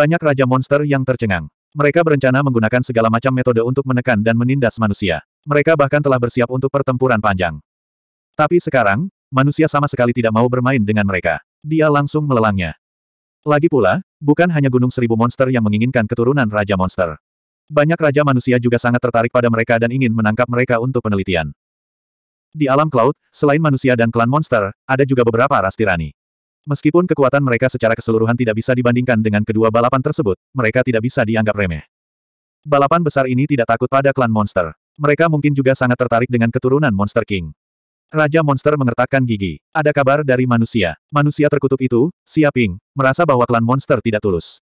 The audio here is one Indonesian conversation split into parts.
Banyak raja monster yang tercengang. Mereka berencana menggunakan segala macam metode untuk menekan dan menindas manusia. Mereka bahkan telah bersiap untuk pertempuran panjang. Tapi sekarang, manusia sama sekali tidak mau bermain dengan mereka. Dia langsung melelangnya. Lagi pula, bukan hanya gunung seribu monster yang menginginkan keturunan raja monster. Banyak raja manusia juga sangat tertarik pada mereka dan ingin menangkap mereka untuk penelitian. Di alam cloud, selain manusia dan klan monster, ada juga beberapa ras tirani. Meskipun kekuatan mereka secara keseluruhan tidak bisa dibandingkan dengan kedua balapan tersebut, mereka tidak bisa dianggap remeh. Balapan besar ini tidak takut pada klan monster. Mereka mungkin juga sangat tertarik dengan keturunan Monster King. Raja monster mengertakkan gigi. Ada kabar dari manusia. Manusia terkutuk itu, Siaping, merasa bahwa klan monster tidak tulus.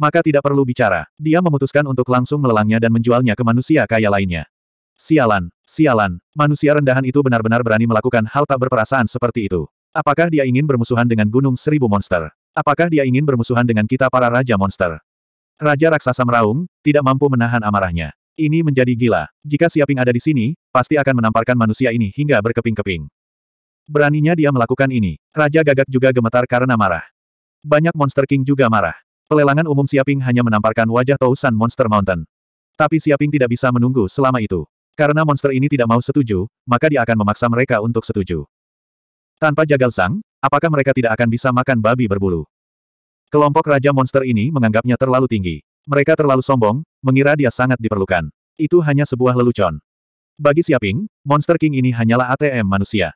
Maka tidak perlu bicara. Dia memutuskan untuk langsung melelangnya dan menjualnya ke manusia kaya lainnya. Sialan, sialan, manusia rendahan itu benar-benar berani melakukan hal tak berperasaan seperti itu. Apakah dia ingin bermusuhan dengan Gunung Seribu Monster? Apakah dia ingin bermusuhan dengan kita para Raja Monster? Raja Raksasa meraung, tidak mampu menahan amarahnya. Ini menjadi gila. Jika Siaping ada di sini, pasti akan menamparkan manusia ini hingga berkeping-keping. Beraninya dia melakukan ini. Raja Gagak juga gemetar karena marah. Banyak Monster King juga marah. Pelelangan umum Siaping hanya menamparkan wajah Tousan Monster Mountain. Tapi Siaping tidak bisa menunggu selama itu. Karena monster ini tidak mau setuju, maka dia akan memaksa mereka untuk setuju. Tanpa Jagal Sang, apakah mereka tidak akan bisa makan babi berbulu? Kelompok Raja Monster ini menganggapnya terlalu tinggi. Mereka terlalu sombong, mengira dia sangat diperlukan. Itu hanya sebuah lelucon. Bagi Siaping, Monster King ini hanyalah ATM manusia.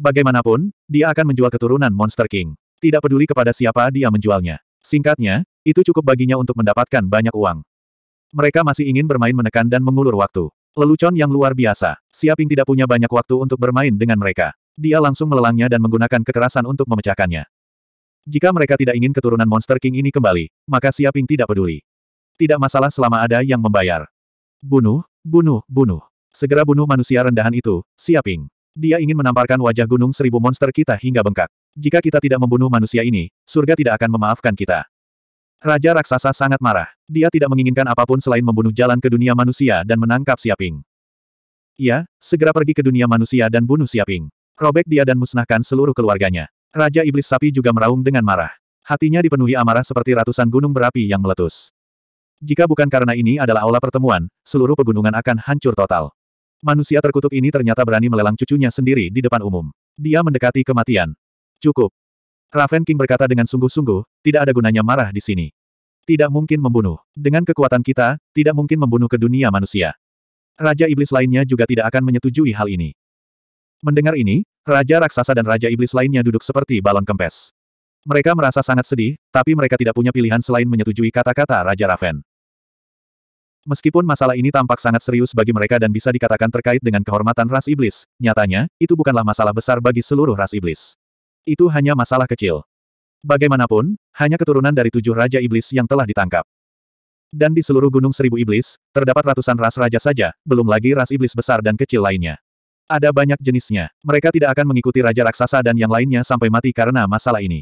Bagaimanapun, dia akan menjual keturunan Monster King. Tidak peduli kepada siapa dia menjualnya. Singkatnya, itu cukup baginya untuk mendapatkan banyak uang. Mereka masih ingin bermain menekan dan mengulur waktu. Lelucon yang luar biasa. Siaping tidak punya banyak waktu untuk bermain dengan mereka. Dia langsung melelangnya dan menggunakan kekerasan untuk memecahkannya. Jika mereka tidak ingin keturunan Monster King ini kembali, maka Siaping tidak peduli. Tidak masalah selama ada yang membayar. Bunuh, bunuh, bunuh. Segera bunuh manusia rendahan itu, Siaping. Dia ingin menamparkan wajah gunung seribu monster kita hingga bengkak. Jika kita tidak membunuh manusia ini, surga tidak akan memaafkan kita. Raja Raksasa sangat marah. Dia tidak menginginkan apapun selain membunuh jalan ke dunia manusia dan menangkap Siaping. Ya, segera pergi ke dunia manusia dan bunuh Siaping. Robek dia dan musnahkan seluruh keluarganya. Raja Iblis Sapi juga meraung dengan marah. Hatinya dipenuhi amarah seperti ratusan gunung berapi yang meletus. Jika bukan karena ini adalah aula pertemuan, seluruh pegunungan akan hancur total. Manusia terkutuk ini ternyata berani melelang cucunya sendiri di depan umum. Dia mendekati kematian. Cukup. Raven King berkata dengan sungguh-sungguh, tidak ada gunanya marah di sini. Tidak mungkin membunuh. Dengan kekuatan kita, tidak mungkin membunuh ke dunia manusia. Raja Iblis lainnya juga tidak akan menyetujui hal ini. Mendengar ini, Raja Raksasa dan Raja Iblis lainnya duduk seperti balon kempes. Mereka merasa sangat sedih, tapi mereka tidak punya pilihan selain menyetujui kata-kata Raja Raven. Meskipun masalah ini tampak sangat serius bagi mereka dan bisa dikatakan terkait dengan kehormatan ras iblis, nyatanya, itu bukanlah masalah besar bagi seluruh ras iblis. Itu hanya masalah kecil. Bagaimanapun, hanya keturunan dari tujuh Raja Iblis yang telah ditangkap. Dan di seluruh Gunung Seribu Iblis, terdapat ratusan ras raja saja, belum lagi ras iblis besar dan kecil lainnya. Ada banyak jenisnya. Mereka tidak akan mengikuti Raja Raksasa dan yang lainnya sampai mati karena masalah ini.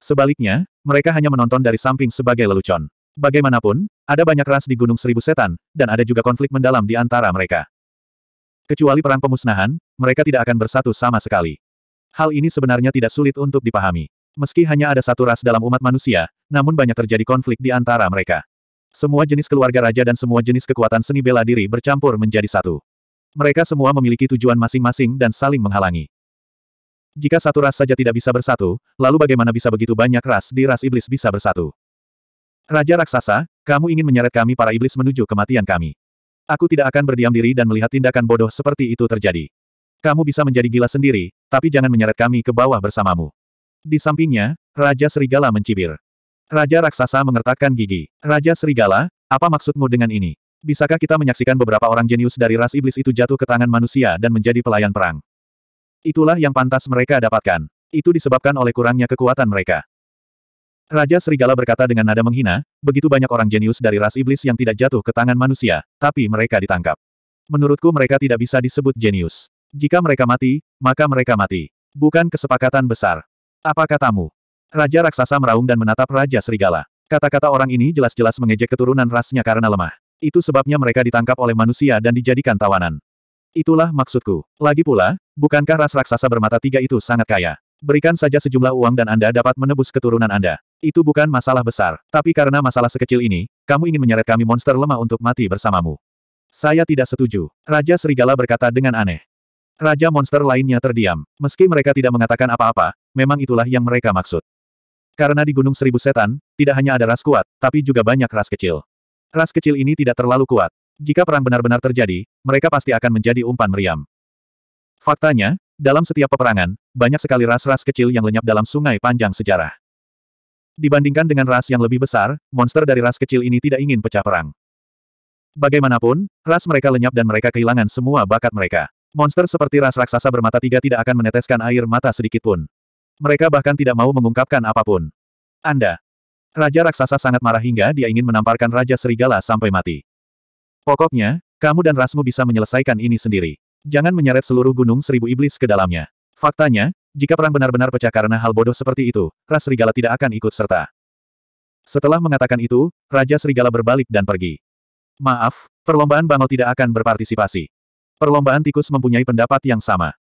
Sebaliknya, mereka hanya menonton dari samping sebagai lelucon. Bagaimanapun, ada banyak ras di Gunung Seribu Setan, dan ada juga konflik mendalam di antara mereka. Kecuali perang pemusnahan, mereka tidak akan bersatu sama sekali. Hal ini sebenarnya tidak sulit untuk dipahami. Meski hanya ada satu ras dalam umat manusia, namun banyak terjadi konflik di antara mereka. Semua jenis keluarga raja dan semua jenis kekuatan seni bela diri bercampur menjadi satu. Mereka semua memiliki tujuan masing-masing dan saling menghalangi. Jika satu ras saja tidak bisa bersatu, lalu bagaimana bisa begitu banyak ras di ras iblis bisa bersatu? Raja Raksasa, kamu ingin menyeret kami para iblis menuju kematian kami. Aku tidak akan berdiam diri dan melihat tindakan bodoh seperti itu terjadi. Kamu bisa menjadi gila sendiri, tapi jangan menyeret kami ke bawah bersamamu. Di sampingnya, Raja Serigala mencibir. Raja Raksasa mengertakkan gigi. Raja Serigala, apa maksudmu dengan ini? Bisakah kita menyaksikan beberapa orang jenius dari ras iblis itu jatuh ke tangan manusia dan menjadi pelayan perang? Itulah yang pantas mereka dapatkan. Itu disebabkan oleh kurangnya kekuatan mereka. Raja Serigala berkata dengan nada menghina, begitu banyak orang jenius dari ras iblis yang tidak jatuh ke tangan manusia, tapi mereka ditangkap. Menurutku mereka tidak bisa disebut jenius. Jika mereka mati, maka mereka mati. Bukan kesepakatan besar. Apa katamu? Raja Raksasa meraung dan menatap Raja Serigala. Kata-kata orang ini jelas-jelas mengejek keturunan rasnya karena lemah. Itu sebabnya mereka ditangkap oleh manusia dan dijadikan tawanan. Itulah maksudku. Lagi pula, bukankah ras raksasa bermata tiga itu sangat kaya? Berikan saja sejumlah uang dan Anda dapat menebus keturunan Anda. Itu bukan masalah besar. Tapi karena masalah sekecil ini, kamu ingin menyeret kami monster lemah untuk mati bersamamu. Saya tidak setuju. Raja Serigala berkata dengan aneh. Raja monster lainnya terdiam. Meski mereka tidak mengatakan apa-apa, memang itulah yang mereka maksud. Karena di Gunung Seribu Setan, tidak hanya ada ras kuat, tapi juga banyak ras kecil. Ras kecil ini tidak terlalu kuat. Jika perang benar-benar terjadi, mereka pasti akan menjadi umpan meriam. Faktanya, dalam setiap peperangan, banyak sekali ras-ras kecil yang lenyap dalam sungai panjang sejarah. Dibandingkan dengan ras yang lebih besar, monster dari ras kecil ini tidak ingin pecah perang. Bagaimanapun, ras mereka lenyap dan mereka kehilangan semua bakat mereka. Monster seperti ras raksasa bermata tiga tidak akan meneteskan air mata sedikitpun. Mereka bahkan tidak mau mengungkapkan apapun. Anda, Raja raksasa sangat marah hingga dia ingin menamparkan Raja Serigala sampai mati. Pokoknya, kamu dan rasmu bisa menyelesaikan ini sendiri. Jangan menyeret seluruh gunung seribu iblis ke dalamnya. Faktanya, jika perang benar-benar pecah karena hal bodoh seperti itu, Ras Serigala tidak akan ikut serta. Setelah mengatakan itu, Raja Serigala berbalik dan pergi. Maaf, perlombaan bangau tidak akan berpartisipasi. Perlombaan tikus mempunyai pendapat yang sama.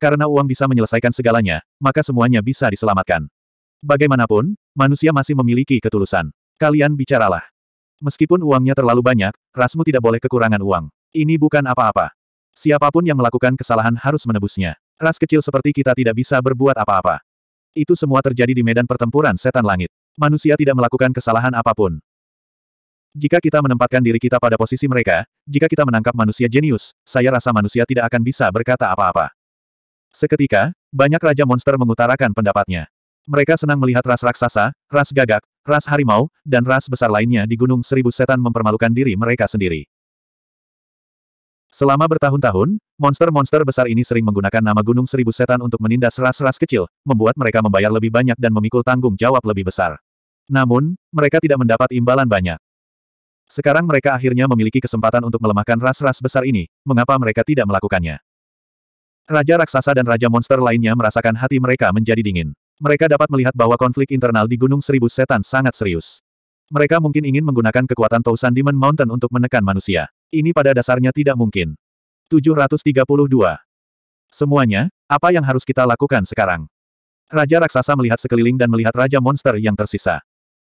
Karena uang bisa menyelesaikan segalanya, maka semuanya bisa diselamatkan. Bagaimanapun, manusia masih memiliki ketulusan. Kalian bicaralah. Meskipun uangnya terlalu banyak, Rasmu tidak boleh kekurangan uang. Ini bukan apa-apa. Siapapun yang melakukan kesalahan harus menebusnya. Ras kecil seperti kita tidak bisa berbuat apa-apa. Itu semua terjadi di medan pertempuran setan langit. Manusia tidak melakukan kesalahan apapun. Jika kita menempatkan diri kita pada posisi mereka, jika kita menangkap manusia jenius, saya rasa manusia tidak akan bisa berkata apa-apa. Seketika, banyak raja monster mengutarakan pendapatnya. Mereka senang melihat ras raksasa, ras gagak, ras harimau, dan ras besar lainnya di Gunung Seribu Setan mempermalukan diri mereka sendiri. Selama bertahun-tahun, monster-monster besar ini sering menggunakan nama Gunung Seribu Setan untuk menindas ras-ras kecil, membuat mereka membayar lebih banyak dan memikul tanggung jawab lebih besar. Namun, mereka tidak mendapat imbalan banyak. Sekarang mereka akhirnya memiliki kesempatan untuk melemahkan ras-ras besar ini, mengapa mereka tidak melakukannya? Raja raksasa dan raja monster lainnya merasakan hati mereka menjadi dingin. Mereka dapat melihat bahwa konflik internal di Gunung Seribu Setan sangat serius. Mereka mungkin ingin menggunakan kekuatan Tausan Demon Mountain untuk menekan manusia. Ini pada dasarnya tidak mungkin. 732. Semuanya, apa yang harus kita lakukan sekarang? Raja Raksasa melihat sekeliling dan melihat Raja Monster yang tersisa.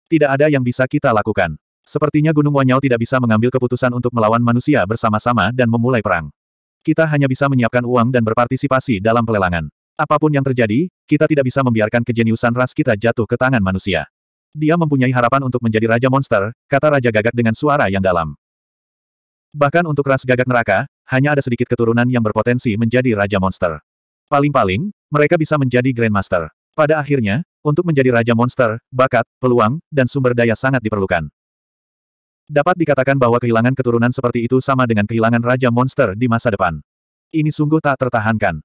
Tidak ada yang bisa kita lakukan. Sepertinya Gunung Wanyau tidak bisa mengambil keputusan untuk melawan manusia bersama-sama dan memulai perang. Kita hanya bisa menyiapkan uang dan berpartisipasi dalam pelelangan. Apapun yang terjadi, kita tidak bisa membiarkan kejeniusan ras kita jatuh ke tangan manusia. Dia mempunyai harapan untuk menjadi raja monster, kata Raja Gagak dengan suara yang dalam. Bahkan untuk ras gagak neraka, hanya ada sedikit keturunan yang berpotensi menjadi raja monster. Paling-paling, mereka bisa menjadi Grandmaster. Pada akhirnya, untuk menjadi raja monster, bakat, peluang, dan sumber daya sangat diperlukan. Dapat dikatakan bahwa kehilangan keturunan seperti itu sama dengan kehilangan raja monster di masa depan. Ini sungguh tak tertahankan.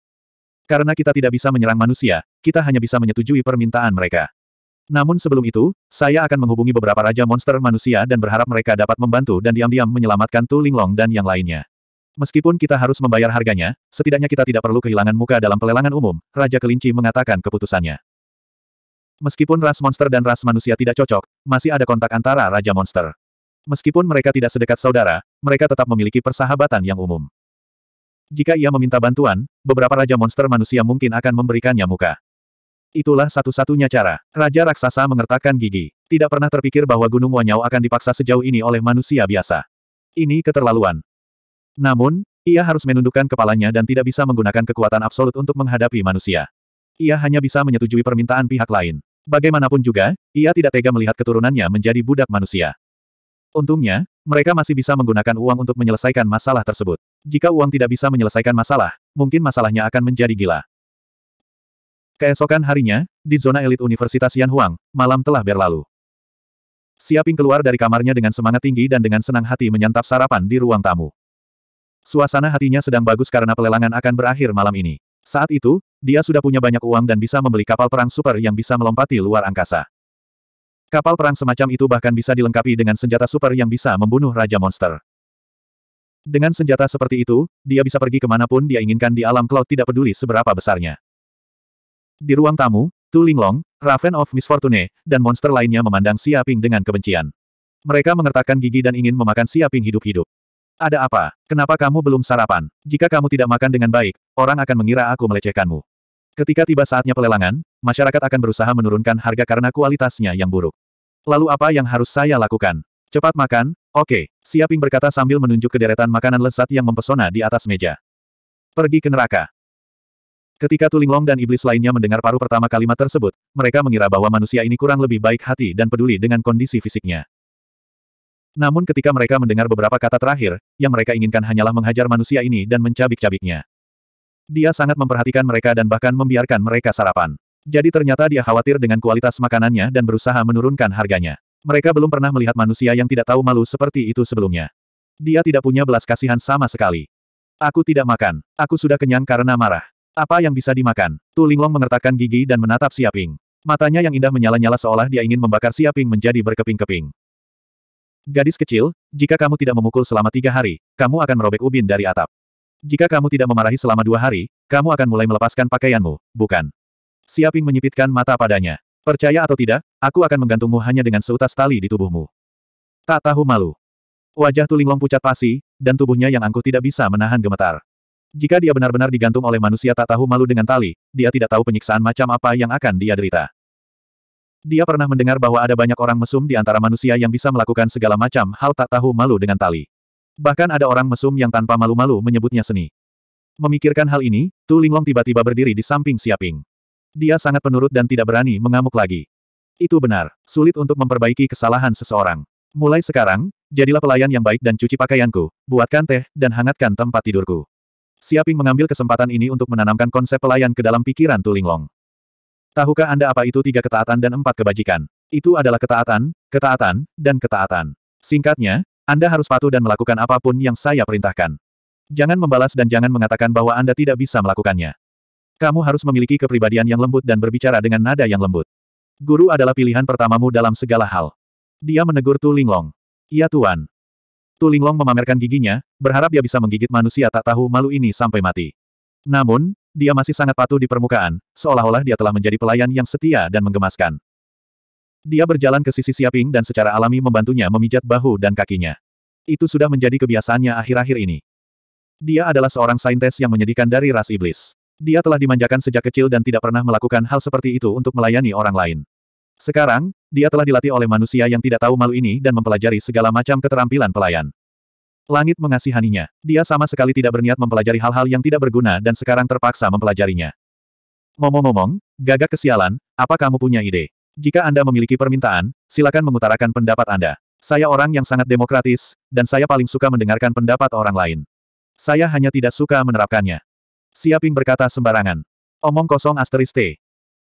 Karena kita tidak bisa menyerang manusia, kita hanya bisa menyetujui permintaan mereka. Namun sebelum itu, saya akan menghubungi beberapa raja monster manusia dan berharap mereka dapat membantu dan diam-diam menyelamatkan Tu Linglong dan yang lainnya. Meskipun kita harus membayar harganya, setidaknya kita tidak perlu kehilangan muka dalam pelelangan umum, Raja Kelinci mengatakan keputusannya. Meskipun ras monster dan ras manusia tidak cocok, masih ada kontak antara Raja Monster. Meskipun mereka tidak sedekat saudara, mereka tetap memiliki persahabatan yang umum. Jika ia meminta bantuan, beberapa raja monster manusia mungkin akan memberikannya muka. Itulah satu-satunya cara. Raja raksasa mengertakkan gigi. Tidak pernah terpikir bahwa Gunung Wanyao akan dipaksa sejauh ini oleh manusia biasa. Ini keterlaluan. Namun, ia harus menundukkan kepalanya dan tidak bisa menggunakan kekuatan absolut untuk menghadapi manusia. Ia hanya bisa menyetujui permintaan pihak lain. Bagaimanapun juga, ia tidak tega melihat keturunannya menjadi budak manusia. Untungnya, mereka masih bisa menggunakan uang untuk menyelesaikan masalah tersebut. Jika uang tidak bisa menyelesaikan masalah, mungkin masalahnya akan menjadi gila. Keesokan harinya, di zona elit Universitas Yanhuang, malam telah berlalu. Siaping keluar dari kamarnya dengan semangat tinggi dan dengan senang hati menyantap sarapan di ruang tamu. Suasana hatinya sedang bagus karena pelelangan akan berakhir malam ini. Saat itu, dia sudah punya banyak uang dan bisa membeli kapal perang super yang bisa melompati luar angkasa. Kapal perang semacam itu bahkan bisa dilengkapi dengan senjata super yang bisa membunuh Raja Monster. Dengan senjata seperti itu, dia bisa pergi kemanapun dia inginkan di alam cloud tidak peduli seberapa besarnya. Di ruang tamu, Tu Linglong, Raven of Misfortune, dan monster lainnya memandang Siaping dengan kebencian. Mereka mengertakkan gigi dan ingin memakan Siaping hidup-hidup. Ada apa? Kenapa kamu belum sarapan? Jika kamu tidak makan dengan baik, orang akan mengira aku melecehkanmu. Ketika tiba saatnya pelelangan, masyarakat akan berusaha menurunkan harga karena kualitasnya yang buruk. Lalu apa yang harus saya lakukan? Cepat makan, oke, okay, Siaping berkata sambil menunjuk ke deretan makanan lezat yang mempesona di atas meja. Pergi ke neraka. Ketika Tulinglong dan iblis lainnya mendengar paruh pertama kalimat tersebut, mereka mengira bahwa manusia ini kurang lebih baik hati dan peduli dengan kondisi fisiknya. Namun ketika mereka mendengar beberapa kata terakhir, yang mereka inginkan hanyalah menghajar manusia ini dan mencabik-cabiknya. Dia sangat memperhatikan mereka dan bahkan membiarkan mereka sarapan. Jadi ternyata dia khawatir dengan kualitas makanannya dan berusaha menurunkan harganya. Mereka belum pernah melihat manusia yang tidak tahu malu seperti itu sebelumnya. Dia tidak punya belas kasihan sama sekali. Aku tidak makan. Aku sudah kenyang karena marah. Apa yang bisa dimakan? Tu Linglong mengertakkan gigi dan menatap Siaping. Matanya yang indah menyala-nyala seolah dia ingin membakar Siaping menjadi berkeping-keping. Gadis kecil, jika kamu tidak memukul selama tiga hari, kamu akan merobek ubin dari atap. Jika kamu tidak memarahi selama dua hari, kamu akan mulai melepaskan pakaianmu, bukan? Siaping menyipitkan mata padanya. Percaya atau tidak, aku akan menggantungmu hanya dengan seutas tali di tubuhmu. Tak tahu malu. Wajah Tulinglong pucat pasi, dan tubuhnya yang angkuh tidak bisa menahan gemetar. Jika dia benar-benar digantung oleh manusia tak tahu malu dengan tali, dia tidak tahu penyiksaan macam apa yang akan dia derita. Dia pernah mendengar bahwa ada banyak orang mesum di antara manusia yang bisa melakukan segala macam hal tak tahu malu dengan tali. Bahkan ada orang mesum yang tanpa malu-malu menyebutnya seni. Memikirkan hal ini, Tu Linglong tiba-tiba berdiri di samping Siaping. Dia sangat penurut dan tidak berani mengamuk lagi. Itu benar, sulit untuk memperbaiki kesalahan seseorang. Mulai sekarang, jadilah pelayan yang baik dan cuci pakaianku, buatkan teh, dan hangatkan tempat tidurku. Siaping mengambil kesempatan ini untuk menanamkan konsep pelayan ke dalam pikiran Tulinglong. Tahukah Anda apa itu tiga ketaatan dan empat kebajikan? Itu adalah ketaatan, ketaatan, dan ketaatan. Singkatnya, Anda harus patuh dan melakukan apapun yang saya perintahkan. Jangan membalas dan jangan mengatakan bahwa Anda tidak bisa melakukannya. Kamu harus memiliki kepribadian yang lembut dan berbicara dengan nada yang lembut. Guru adalah pilihan pertamamu dalam segala hal. Dia menegur Tu Linglong. Iya Tuan. Tu Linglong memamerkan giginya, berharap dia bisa menggigit manusia tak tahu malu ini sampai mati. Namun, dia masih sangat patuh di permukaan, seolah-olah dia telah menjadi pelayan yang setia dan menggemaskan. Dia berjalan ke sisi Siaping dan secara alami membantunya memijat bahu dan kakinya. Itu sudah menjadi kebiasaannya akhir-akhir ini. Dia adalah seorang saintes yang menyedihkan dari ras iblis. Dia telah dimanjakan sejak kecil dan tidak pernah melakukan hal seperti itu untuk melayani orang lain. Sekarang, dia telah dilatih oleh manusia yang tidak tahu malu ini dan mempelajari segala macam keterampilan pelayan. Langit mengasihaninya. Dia sama sekali tidak berniat mempelajari hal-hal yang tidak berguna dan sekarang terpaksa mempelajarinya. Ngomong-ngomong, gagak kesialan, apa kamu punya ide? Jika Anda memiliki permintaan, silakan mengutarakan pendapat Anda. Saya orang yang sangat demokratis, dan saya paling suka mendengarkan pendapat orang lain. Saya hanya tidak suka menerapkannya. Siaping berkata sembarangan. Omong kosong asteris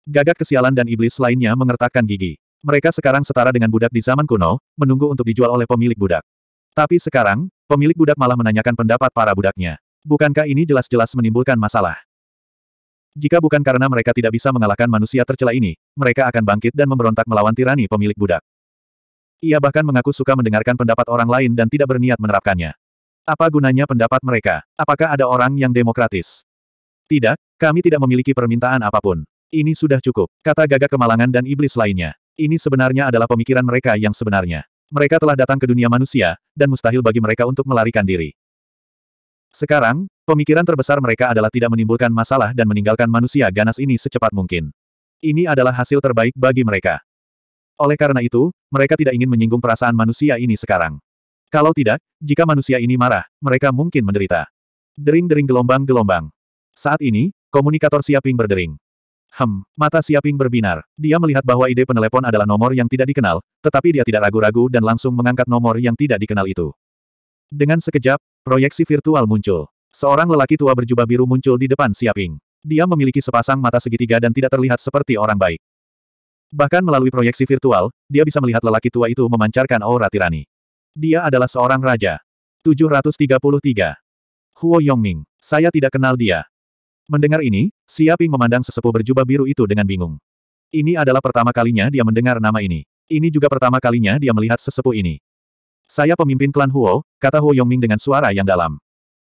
Gagak kesialan dan iblis lainnya mengertakkan gigi. Mereka sekarang setara dengan budak di zaman kuno, menunggu untuk dijual oleh pemilik budak. Tapi sekarang, pemilik budak malah menanyakan pendapat para budaknya. Bukankah ini jelas-jelas menimbulkan masalah? Jika bukan karena mereka tidak bisa mengalahkan manusia tercela ini, mereka akan bangkit dan memberontak melawan tirani pemilik budak. Ia bahkan mengaku suka mendengarkan pendapat orang lain dan tidak berniat menerapkannya. Apa gunanya pendapat mereka? Apakah ada orang yang demokratis? Tidak, kami tidak memiliki permintaan apapun. Ini sudah cukup, kata gagak kemalangan dan iblis lainnya. Ini sebenarnya adalah pemikiran mereka yang sebenarnya. Mereka telah datang ke dunia manusia, dan mustahil bagi mereka untuk melarikan diri. Sekarang, pemikiran terbesar mereka adalah tidak menimbulkan masalah dan meninggalkan manusia ganas ini secepat mungkin. Ini adalah hasil terbaik bagi mereka. Oleh karena itu, mereka tidak ingin menyinggung perasaan manusia ini sekarang. Kalau tidak, jika manusia ini marah, mereka mungkin menderita. Dering-dering gelombang-gelombang. Saat ini, komunikator Siaping berdering. Hem, mata Siaping berbinar. Dia melihat bahwa ide penelepon adalah nomor yang tidak dikenal, tetapi dia tidak ragu-ragu dan langsung mengangkat nomor yang tidak dikenal itu. Dengan sekejap, proyeksi virtual muncul. Seorang lelaki tua berjubah biru muncul di depan Siaping. Dia memiliki sepasang mata segitiga dan tidak terlihat seperti orang baik. Bahkan melalui proyeksi virtual, dia bisa melihat lelaki tua itu memancarkan aura tirani. Dia adalah seorang raja. 733. Huo Yongming. Saya tidak kenal dia. Mendengar ini, Siaping memandang sesepuh berjubah biru itu dengan bingung. Ini adalah pertama kalinya dia mendengar nama ini. Ini juga pertama kalinya dia melihat sesepuh ini. Saya pemimpin klan Huo, kata Huo Yongming dengan suara yang dalam.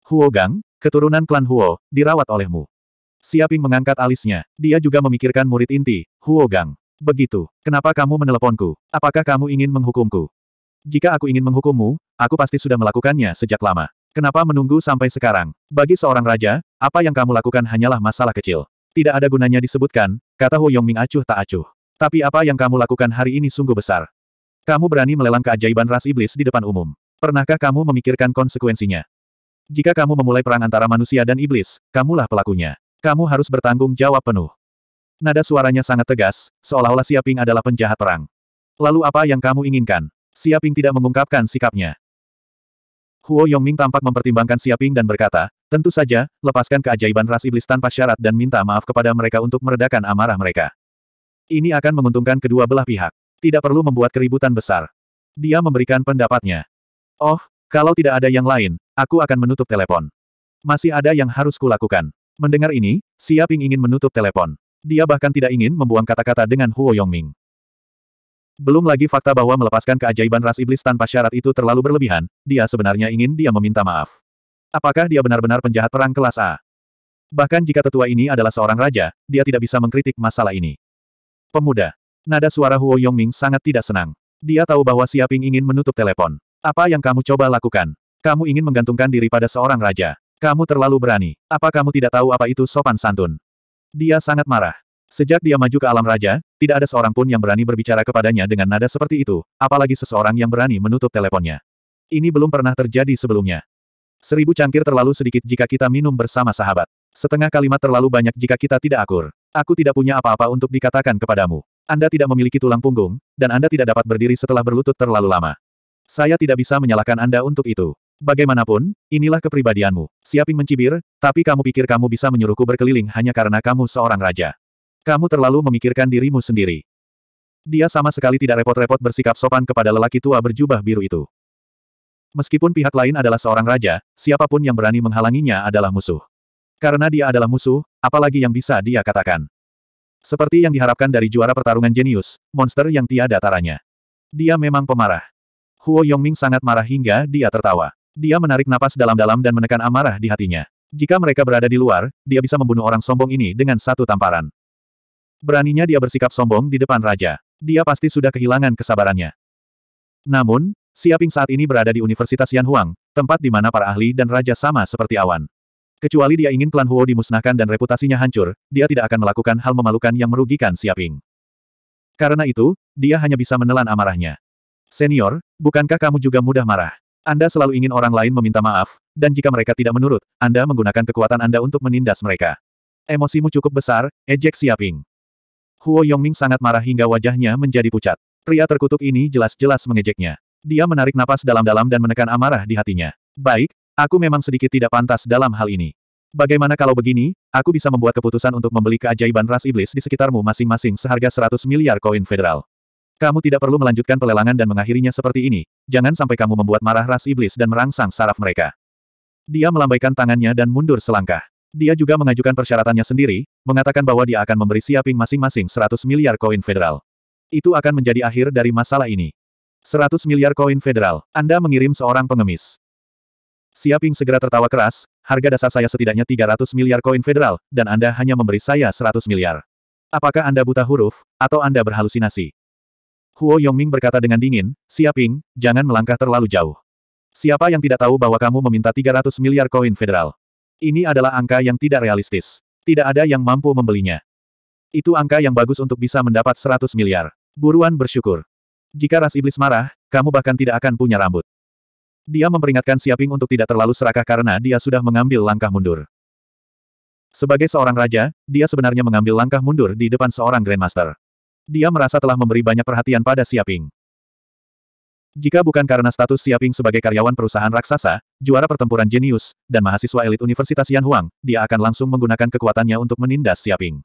Huo Gang, keturunan klan Huo, dirawat olehmu. Siaping mengangkat alisnya. Dia juga memikirkan murid inti, Huo Gang. Begitu. Kenapa kamu meneleponku? Apakah kamu ingin menghukumku? Jika aku ingin menghukummu, aku pasti sudah melakukannya sejak lama. Kenapa menunggu sampai sekarang? Bagi seorang raja, apa yang kamu lakukan hanyalah masalah kecil. Tidak ada gunanya disebutkan, kata Hu Yongming acuh tak acuh. Tapi apa yang kamu lakukan hari ini sungguh besar. Kamu berani melelang keajaiban ras iblis di depan umum. Pernahkah kamu memikirkan konsekuensinya? Jika kamu memulai perang antara manusia dan iblis, kamulah pelakunya. Kamu harus bertanggung jawab penuh. Nada suaranya sangat tegas, seolah-olah Siaping adalah penjahat perang. Lalu apa yang kamu inginkan? Siaping tidak mengungkapkan sikapnya. Huo Yongming tampak mempertimbangkan Siaping dan berkata, tentu saja, lepaskan keajaiban ras iblis tanpa syarat dan minta maaf kepada mereka untuk meredakan amarah mereka. Ini akan menguntungkan kedua belah pihak. Tidak perlu membuat keributan besar. Dia memberikan pendapatnya. Oh, kalau tidak ada yang lain, aku akan menutup telepon. Masih ada yang harus kulakukan. Mendengar ini, Siaping ingin menutup telepon. Dia bahkan tidak ingin membuang kata-kata dengan Huo Yongming. Belum lagi fakta bahwa melepaskan keajaiban ras iblis tanpa syarat itu terlalu berlebihan, dia sebenarnya ingin dia meminta maaf. Apakah dia benar-benar penjahat perang kelas A? Bahkan jika tetua ini adalah seorang raja, dia tidak bisa mengkritik masalah ini. Pemuda. Nada suara Huo Yongming sangat tidak senang. Dia tahu bahwa Siaping ingin menutup telepon. Apa yang kamu coba lakukan? Kamu ingin menggantungkan diri pada seorang raja. Kamu terlalu berani. Apa kamu tidak tahu apa itu sopan santun? Dia sangat marah. Sejak dia maju ke alam raja, tidak ada seorang pun yang berani berbicara kepadanya dengan nada seperti itu, apalagi seseorang yang berani menutup teleponnya. Ini belum pernah terjadi sebelumnya. Seribu cangkir terlalu sedikit jika kita minum bersama sahabat. Setengah kalimat terlalu banyak jika kita tidak akur. Aku tidak punya apa-apa untuk dikatakan kepadamu. Anda tidak memiliki tulang punggung, dan Anda tidak dapat berdiri setelah berlutut terlalu lama. Saya tidak bisa menyalahkan Anda untuk itu. Bagaimanapun, inilah kepribadianmu. Siaping mencibir, tapi kamu pikir kamu bisa menyuruhku berkeliling hanya karena kamu seorang raja. Kamu terlalu memikirkan dirimu sendiri. Dia sama sekali tidak repot-repot bersikap sopan kepada lelaki tua berjubah biru itu. Meskipun pihak lain adalah seorang raja, siapapun yang berani menghalanginya adalah musuh. Karena dia adalah musuh, apalagi yang bisa dia katakan. Seperti yang diharapkan dari juara pertarungan jenius, monster yang tiada taranya. Dia memang pemarah. Huo Yongming sangat marah hingga dia tertawa. Dia menarik napas dalam-dalam dan menekan amarah di hatinya. Jika mereka berada di luar, dia bisa membunuh orang sombong ini dengan satu tamparan. Beraninya dia bersikap sombong di depan raja. Dia pasti sudah kehilangan kesabarannya. Namun, Siaping saat ini berada di Universitas Yanhuang, tempat di mana para ahli dan raja sama seperti awan. Kecuali dia ingin klan Huo dimusnahkan dan reputasinya hancur, dia tidak akan melakukan hal memalukan yang merugikan Siaping. Karena itu, dia hanya bisa menelan amarahnya. Senior, bukankah kamu juga mudah marah? Anda selalu ingin orang lain meminta maaf, dan jika mereka tidak menurut, Anda menggunakan kekuatan Anda untuk menindas mereka. Emosimu cukup besar, ejek Siaping. Huo Yongming sangat marah hingga wajahnya menjadi pucat. Pria terkutuk ini jelas-jelas mengejeknya. Dia menarik napas dalam-dalam dan menekan amarah di hatinya. Baik, aku memang sedikit tidak pantas dalam hal ini. Bagaimana kalau begini, aku bisa membuat keputusan untuk membeli keajaiban ras iblis di sekitarmu masing-masing seharga 100 miliar koin federal. Kamu tidak perlu melanjutkan pelelangan dan mengakhirinya seperti ini, jangan sampai kamu membuat marah ras iblis dan merangsang saraf mereka. Dia melambaikan tangannya dan mundur selangkah. Dia juga mengajukan persyaratannya sendiri, mengatakan bahwa dia akan memberi Siaping masing-masing 100 miliar koin federal. Itu akan menjadi akhir dari masalah ini. 100 miliar koin federal, Anda mengirim seorang pengemis. Siaping segera tertawa keras, harga dasar saya setidaknya 300 miliar koin federal, dan Anda hanya memberi saya 100 miliar. Apakah Anda buta huruf, atau Anda berhalusinasi? Huo Yongming berkata dengan dingin, Siaping, jangan melangkah terlalu jauh. Siapa yang tidak tahu bahwa kamu meminta 300 miliar koin federal? Ini adalah angka yang tidak realistis. Tidak ada yang mampu membelinya. Itu angka yang bagus untuk bisa mendapat 100 miliar. Buruan bersyukur. Jika ras iblis marah, kamu bahkan tidak akan punya rambut. Dia memperingatkan Siaping untuk tidak terlalu serakah karena dia sudah mengambil langkah mundur. Sebagai seorang raja, dia sebenarnya mengambil langkah mundur di depan seorang Grandmaster. Dia merasa telah memberi banyak perhatian pada Siaping. Jika bukan karena status Siaping sebagai karyawan perusahaan raksasa, juara pertempuran jenius, dan mahasiswa elit Universitas Yanhuang, dia akan langsung menggunakan kekuatannya untuk menindas Siaping.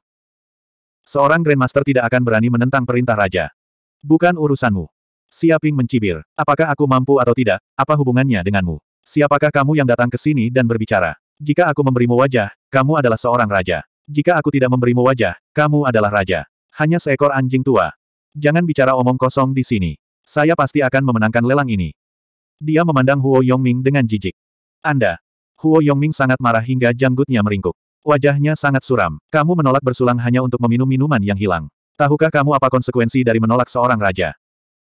Seorang Grandmaster tidak akan berani menentang perintah raja. Bukan urusanmu. Siaping mencibir. Apakah aku mampu atau tidak, apa hubungannya denganmu? Siapakah kamu yang datang ke sini dan berbicara? Jika aku memberimu wajah, kamu adalah seorang raja. Jika aku tidak memberimu wajah, kamu adalah raja. Hanya seekor anjing tua. Jangan bicara omong kosong di sini. Saya pasti akan memenangkan lelang ini. Dia memandang Huo Yongming dengan jijik. Anda. Huo Yongming sangat marah hingga janggutnya meringkuk. Wajahnya sangat suram. Kamu menolak bersulang hanya untuk meminum minuman yang hilang. Tahukah kamu apa konsekuensi dari menolak seorang raja?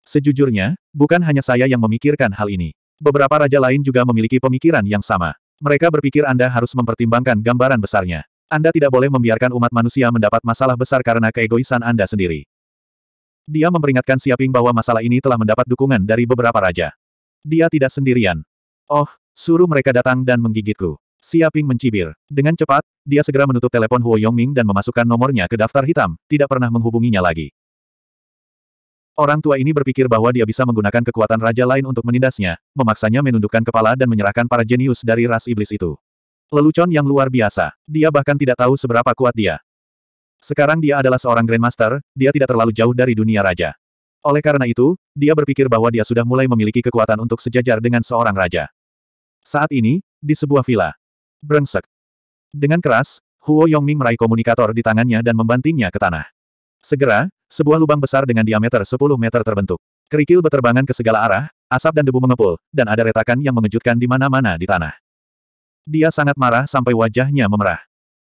Sejujurnya, bukan hanya saya yang memikirkan hal ini. Beberapa raja lain juga memiliki pemikiran yang sama. Mereka berpikir Anda harus mempertimbangkan gambaran besarnya. Anda tidak boleh membiarkan umat manusia mendapat masalah besar karena keegoisan Anda sendiri. Dia memperingatkan Siaping bahwa masalah ini telah mendapat dukungan dari beberapa raja. Dia tidak sendirian. Oh, suruh mereka datang dan menggigitku. Siaping mencibir. Dengan cepat, dia segera menutup telepon Huo Yongming dan memasukkan nomornya ke daftar hitam, tidak pernah menghubunginya lagi. Orang tua ini berpikir bahwa dia bisa menggunakan kekuatan raja lain untuk menindasnya, memaksanya menundukkan kepala dan menyerahkan para jenius dari ras iblis itu. Lelucon yang luar biasa. Dia bahkan tidak tahu seberapa kuat dia. Sekarang dia adalah seorang Grandmaster, dia tidak terlalu jauh dari dunia raja. Oleh karena itu, dia berpikir bahwa dia sudah mulai memiliki kekuatan untuk sejajar dengan seorang raja. Saat ini, di sebuah villa. Brengsek. Dengan keras, Huo Yongming meraih komunikator di tangannya dan membantingnya ke tanah. Segera, sebuah lubang besar dengan diameter 10 meter terbentuk. Kerikil berterbangan ke segala arah, asap dan debu mengepul, dan ada retakan yang mengejutkan di mana-mana di tanah. Dia sangat marah sampai wajahnya memerah.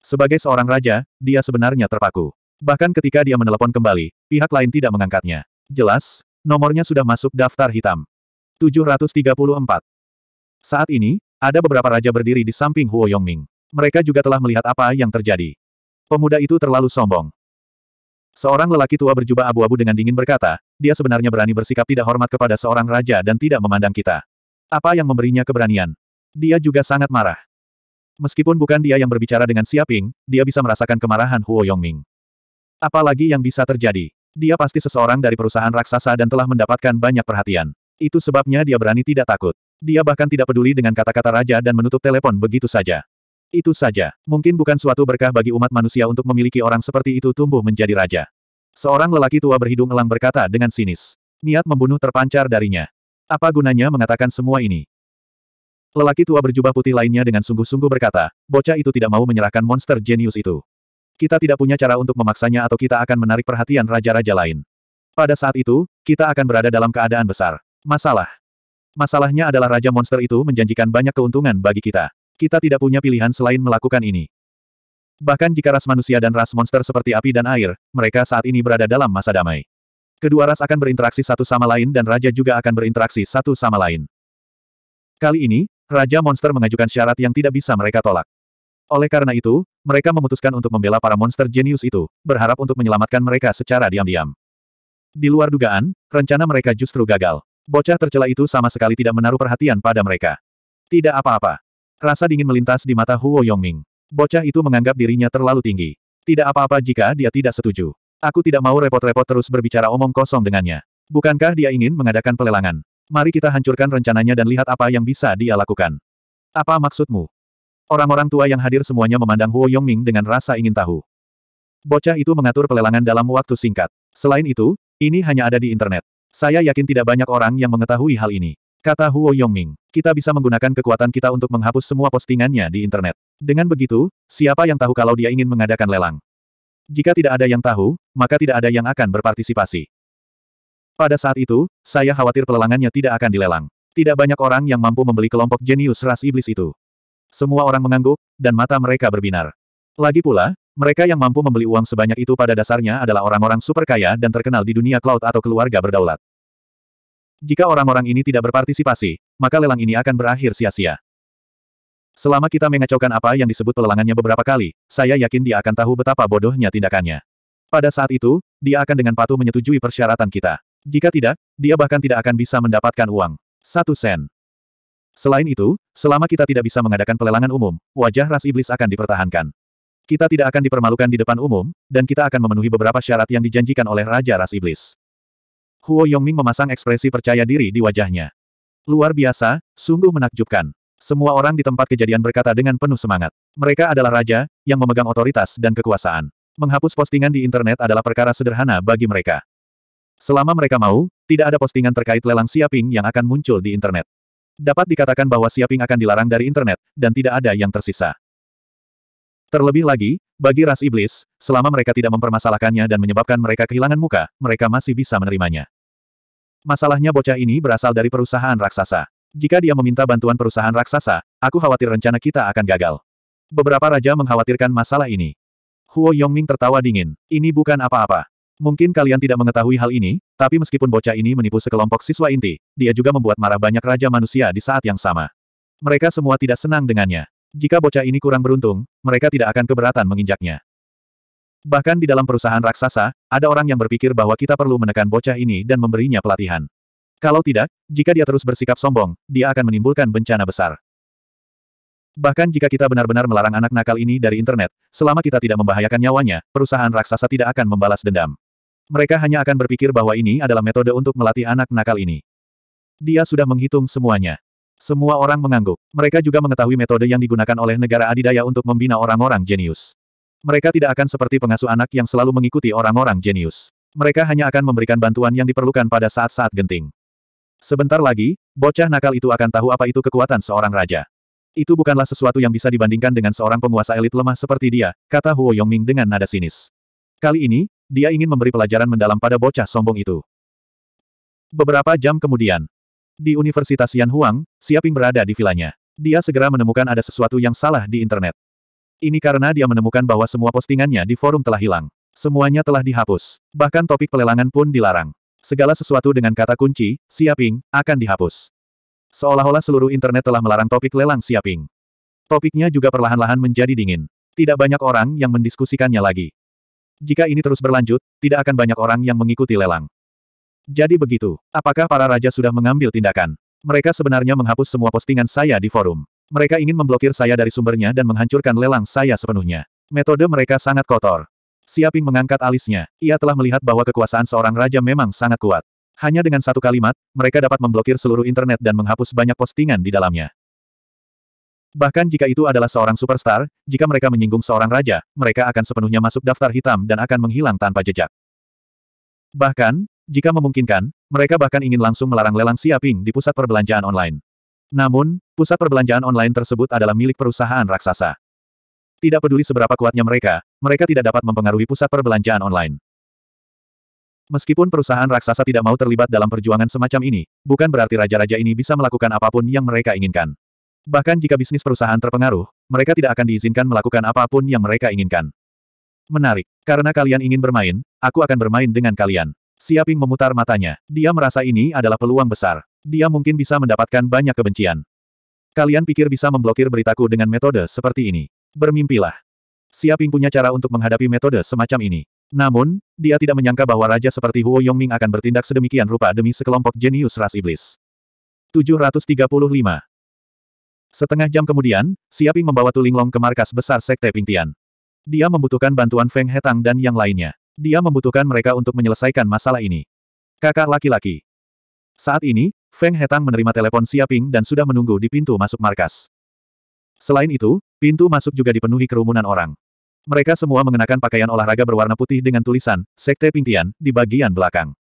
Sebagai seorang raja, dia sebenarnya terpaku. Bahkan ketika dia menelepon kembali, pihak lain tidak mengangkatnya. Jelas, nomornya sudah masuk daftar hitam. 734. Saat ini, ada beberapa raja berdiri di samping Huo Yongming. Mereka juga telah melihat apa yang terjadi. Pemuda itu terlalu sombong. Seorang lelaki tua berjubah abu-abu dengan dingin berkata, dia sebenarnya berani bersikap tidak hormat kepada seorang raja dan tidak memandang kita. Apa yang memberinya keberanian? Dia juga sangat marah. Meskipun bukan dia yang berbicara dengan Siaping, dia bisa merasakan kemarahan Huo Yongming. Apalagi yang bisa terjadi? Dia pasti seseorang dari perusahaan raksasa dan telah mendapatkan banyak perhatian. Itu sebabnya dia berani tidak takut. Dia bahkan tidak peduli dengan kata-kata raja dan menutup telepon begitu saja. Itu saja. Mungkin bukan suatu berkah bagi umat manusia untuk memiliki orang seperti itu tumbuh menjadi raja. Seorang lelaki tua berhidung elang berkata dengan sinis. Niat membunuh terpancar darinya. Apa gunanya mengatakan semua ini? Lelaki tua berjubah putih lainnya dengan sungguh-sungguh berkata, bocah itu tidak mau menyerahkan monster jenius itu. Kita tidak punya cara untuk memaksanya atau kita akan menarik perhatian raja-raja lain. Pada saat itu, kita akan berada dalam keadaan besar. Masalah. Masalahnya adalah raja monster itu menjanjikan banyak keuntungan bagi kita. Kita tidak punya pilihan selain melakukan ini. Bahkan jika ras manusia dan ras monster seperti api dan air, mereka saat ini berada dalam masa damai. Kedua ras akan berinteraksi satu sama lain dan raja juga akan berinteraksi satu sama lain. Kali ini, Raja monster mengajukan syarat yang tidak bisa mereka tolak. Oleh karena itu, mereka memutuskan untuk membela para monster jenius itu, berharap untuk menyelamatkan mereka secara diam-diam. Di luar dugaan, rencana mereka justru gagal. Bocah tercela itu sama sekali tidak menaruh perhatian pada mereka. Tidak apa-apa. Rasa dingin melintas di mata Huo Yongming. Bocah itu menganggap dirinya terlalu tinggi. Tidak apa-apa jika dia tidak setuju. Aku tidak mau repot-repot terus berbicara omong kosong dengannya. Bukankah dia ingin mengadakan pelelangan? Mari kita hancurkan rencananya dan lihat apa yang bisa dia lakukan. Apa maksudmu? Orang-orang tua yang hadir semuanya memandang Huo Yongming dengan rasa ingin tahu. Bocah itu mengatur pelelangan dalam waktu singkat. Selain itu, ini hanya ada di internet. Saya yakin tidak banyak orang yang mengetahui hal ini. Kata Huo Yongming, kita bisa menggunakan kekuatan kita untuk menghapus semua postingannya di internet. Dengan begitu, siapa yang tahu kalau dia ingin mengadakan lelang? Jika tidak ada yang tahu, maka tidak ada yang akan berpartisipasi. Pada saat itu, saya khawatir pelelangannya tidak akan dilelang. Tidak banyak orang yang mampu membeli kelompok jenius ras iblis itu. Semua orang mengangguk, dan mata mereka berbinar. Lagi pula, mereka yang mampu membeli uang sebanyak itu pada dasarnya adalah orang-orang super kaya dan terkenal di dunia cloud atau keluarga berdaulat. Jika orang-orang ini tidak berpartisipasi, maka lelang ini akan berakhir sia-sia. Selama kita mengacaukan apa yang disebut pelelangannya beberapa kali, saya yakin dia akan tahu betapa bodohnya tindakannya. Pada saat itu, dia akan dengan patuh menyetujui persyaratan kita. Jika tidak, dia bahkan tidak akan bisa mendapatkan uang. Satu sen. Selain itu, selama kita tidak bisa mengadakan pelelangan umum, wajah ras iblis akan dipertahankan. Kita tidak akan dipermalukan di depan umum, dan kita akan memenuhi beberapa syarat yang dijanjikan oleh Raja Ras Iblis. Huo Yongming memasang ekspresi percaya diri di wajahnya. Luar biasa, sungguh menakjubkan. Semua orang di tempat kejadian berkata dengan penuh semangat. Mereka adalah raja, yang memegang otoritas dan kekuasaan. Menghapus postingan di internet adalah perkara sederhana bagi mereka. Selama mereka mau, tidak ada postingan terkait lelang Siaping yang akan muncul di internet. Dapat dikatakan bahwa Siaping akan dilarang dari internet, dan tidak ada yang tersisa. Terlebih lagi, bagi ras iblis, selama mereka tidak mempermasalahkannya dan menyebabkan mereka kehilangan muka, mereka masih bisa menerimanya. Masalahnya bocah ini berasal dari perusahaan raksasa. Jika dia meminta bantuan perusahaan raksasa, aku khawatir rencana kita akan gagal. Beberapa raja mengkhawatirkan masalah ini. Huo Yongming tertawa dingin. Ini bukan apa-apa. Mungkin kalian tidak mengetahui hal ini, tapi meskipun bocah ini menipu sekelompok siswa inti, dia juga membuat marah banyak raja manusia di saat yang sama. Mereka semua tidak senang dengannya. Jika bocah ini kurang beruntung, mereka tidak akan keberatan menginjaknya. Bahkan di dalam perusahaan raksasa, ada orang yang berpikir bahwa kita perlu menekan bocah ini dan memberinya pelatihan. Kalau tidak, jika dia terus bersikap sombong, dia akan menimbulkan bencana besar. Bahkan jika kita benar-benar melarang anak nakal ini dari internet, selama kita tidak membahayakan nyawanya, perusahaan raksasa tidak akan membalas dendam. Mereka hanya akan berpikir bahwa ini adalah metode untuk melatih anak nakal ini. Dia sudah menghitung semuanya. Semua orang mengangguk. Mereka juga mengetahui metode yang digunakan oleh negara adidaya untuk membina orang-orang jenius. Mereka tidak akan seperti pengasuh anak yang selalu mengikuti orang-orang jenius. Mereka hanya akan memberikan bantuan yang diperlukan pada saat-saat genting. Sebentar lagi, bocah nakal itu akan tahu apa itu kekuatan seorang raja. Itu bukanlah sesuatu yang bisa dibandingkan dengan seorang penguasa elit lemah seperti dia, kata Huo Yongming dengan nada sinis. Kali ini, dia ingin memberi pelajaran mendalam pada bocah sombong itu. Beberapa jam kemudian, di Universitas Yan Huang, Siaping berada di vilanya. Dia segera menemukan ada sesuatu yang salah di internet. Ini karena dia menemukan bahwa semua postingannya di forum telah hilang. Semuanya telah dihapus. Bahkan topik pelelangan pun dilarang. Segala sesuatu dengan kata kunci, Siaping, akan dihapus. Seolah-olah seluruh internet telah melarang topik lelang Siaping. Topiknya juga perlahan-lahan menjadi dingin. Tidak banyak orang yang mendiskusikannya lagi. Jika ini terus berlanjut, tidak akan banyak orang yang mengikuti lelang. Jadi begitu, apakah para raja sudah mengambil tindakan? Mereka sebenarnya menghapus semua postingan saya di forum. Mereka ingin memblokir saya dari sumbernya dan menghancurkan lelang saya sepenuhnya. Metode mereka sangat kotor. Siaping mengangkat alisnya. Ia telah melihat bahwa kekuasaan seorang raja memang sangat kuat. Hanya dengan satu kalimat, mereka dapat memblokir seluruh internet dan menghapus banyak postingan di dalamnya. Bahkan jika itu adalah seorang superstar, jika mereka menyinggung seorang raja, mereka akan sepenuhnya masuk daftar hitam dan akan menghilang tanpa jejak. Bahkan, jika memungkinkan, mereka bahkan ingin langsung melarang lelang siaping di pusat perbelanjaan online. Namun, pusat perbelanjaan online tersebut adalah milik perusahaan raksasa. Tidak peduli seberapa kuatnya mereka, mereka tidak dapat mempengaruhi pusat perbelanjaan online. Meskipun perusahaan raksasa tidak mau terlibat dalam perjuangan semacam ini, bukan berarti raja-raja ini bisa melakukan apapun yang mereka inginkan. Bahkan jika bisnis perusahaan terpengaruh, mereka tidak akan diizinkan melakukan apapun yang mereka inginkan. Menarik. Karena kalian ingin bermain, aku akan bermain dengan kalian. Siaping memutar matanya. Dia merasa ini adalah peluang besar. Dia mungkin bisa mendapatkan banyak kebencian. Kalian pikir bisa memblokir beritaku dengan metode seperti ini. Bermimpilah. Siaping punya cara untuk menghadapi metode semacam ini. Namun, dia tidak menyangka bahwa raja seperti Huo Yongming akan bertindak sedemikian rupa demi sekelompok jenius ras iblis. 735. Setengah jam kemudian, Siaping membawa Tulinglong ke markas besar Sekte Pingtian. Dia membutuhkan bantuan Feng Hetang dan yang lainnya. Dia membutuhkan mereka untuk menyelesaikan masalah ini. Kakak laki-laki. Saat ini, Feng Hetang menerima telepon Siaping dan sudah menunggu di pintu masuk markas. Selain itu, pintu masuk juga dipenuhi kerumunan orang. Mereka semua mengenakan pakaian olahraga berwarna putih dengan tulisan, Sekte Pingtian, di bagian belakang.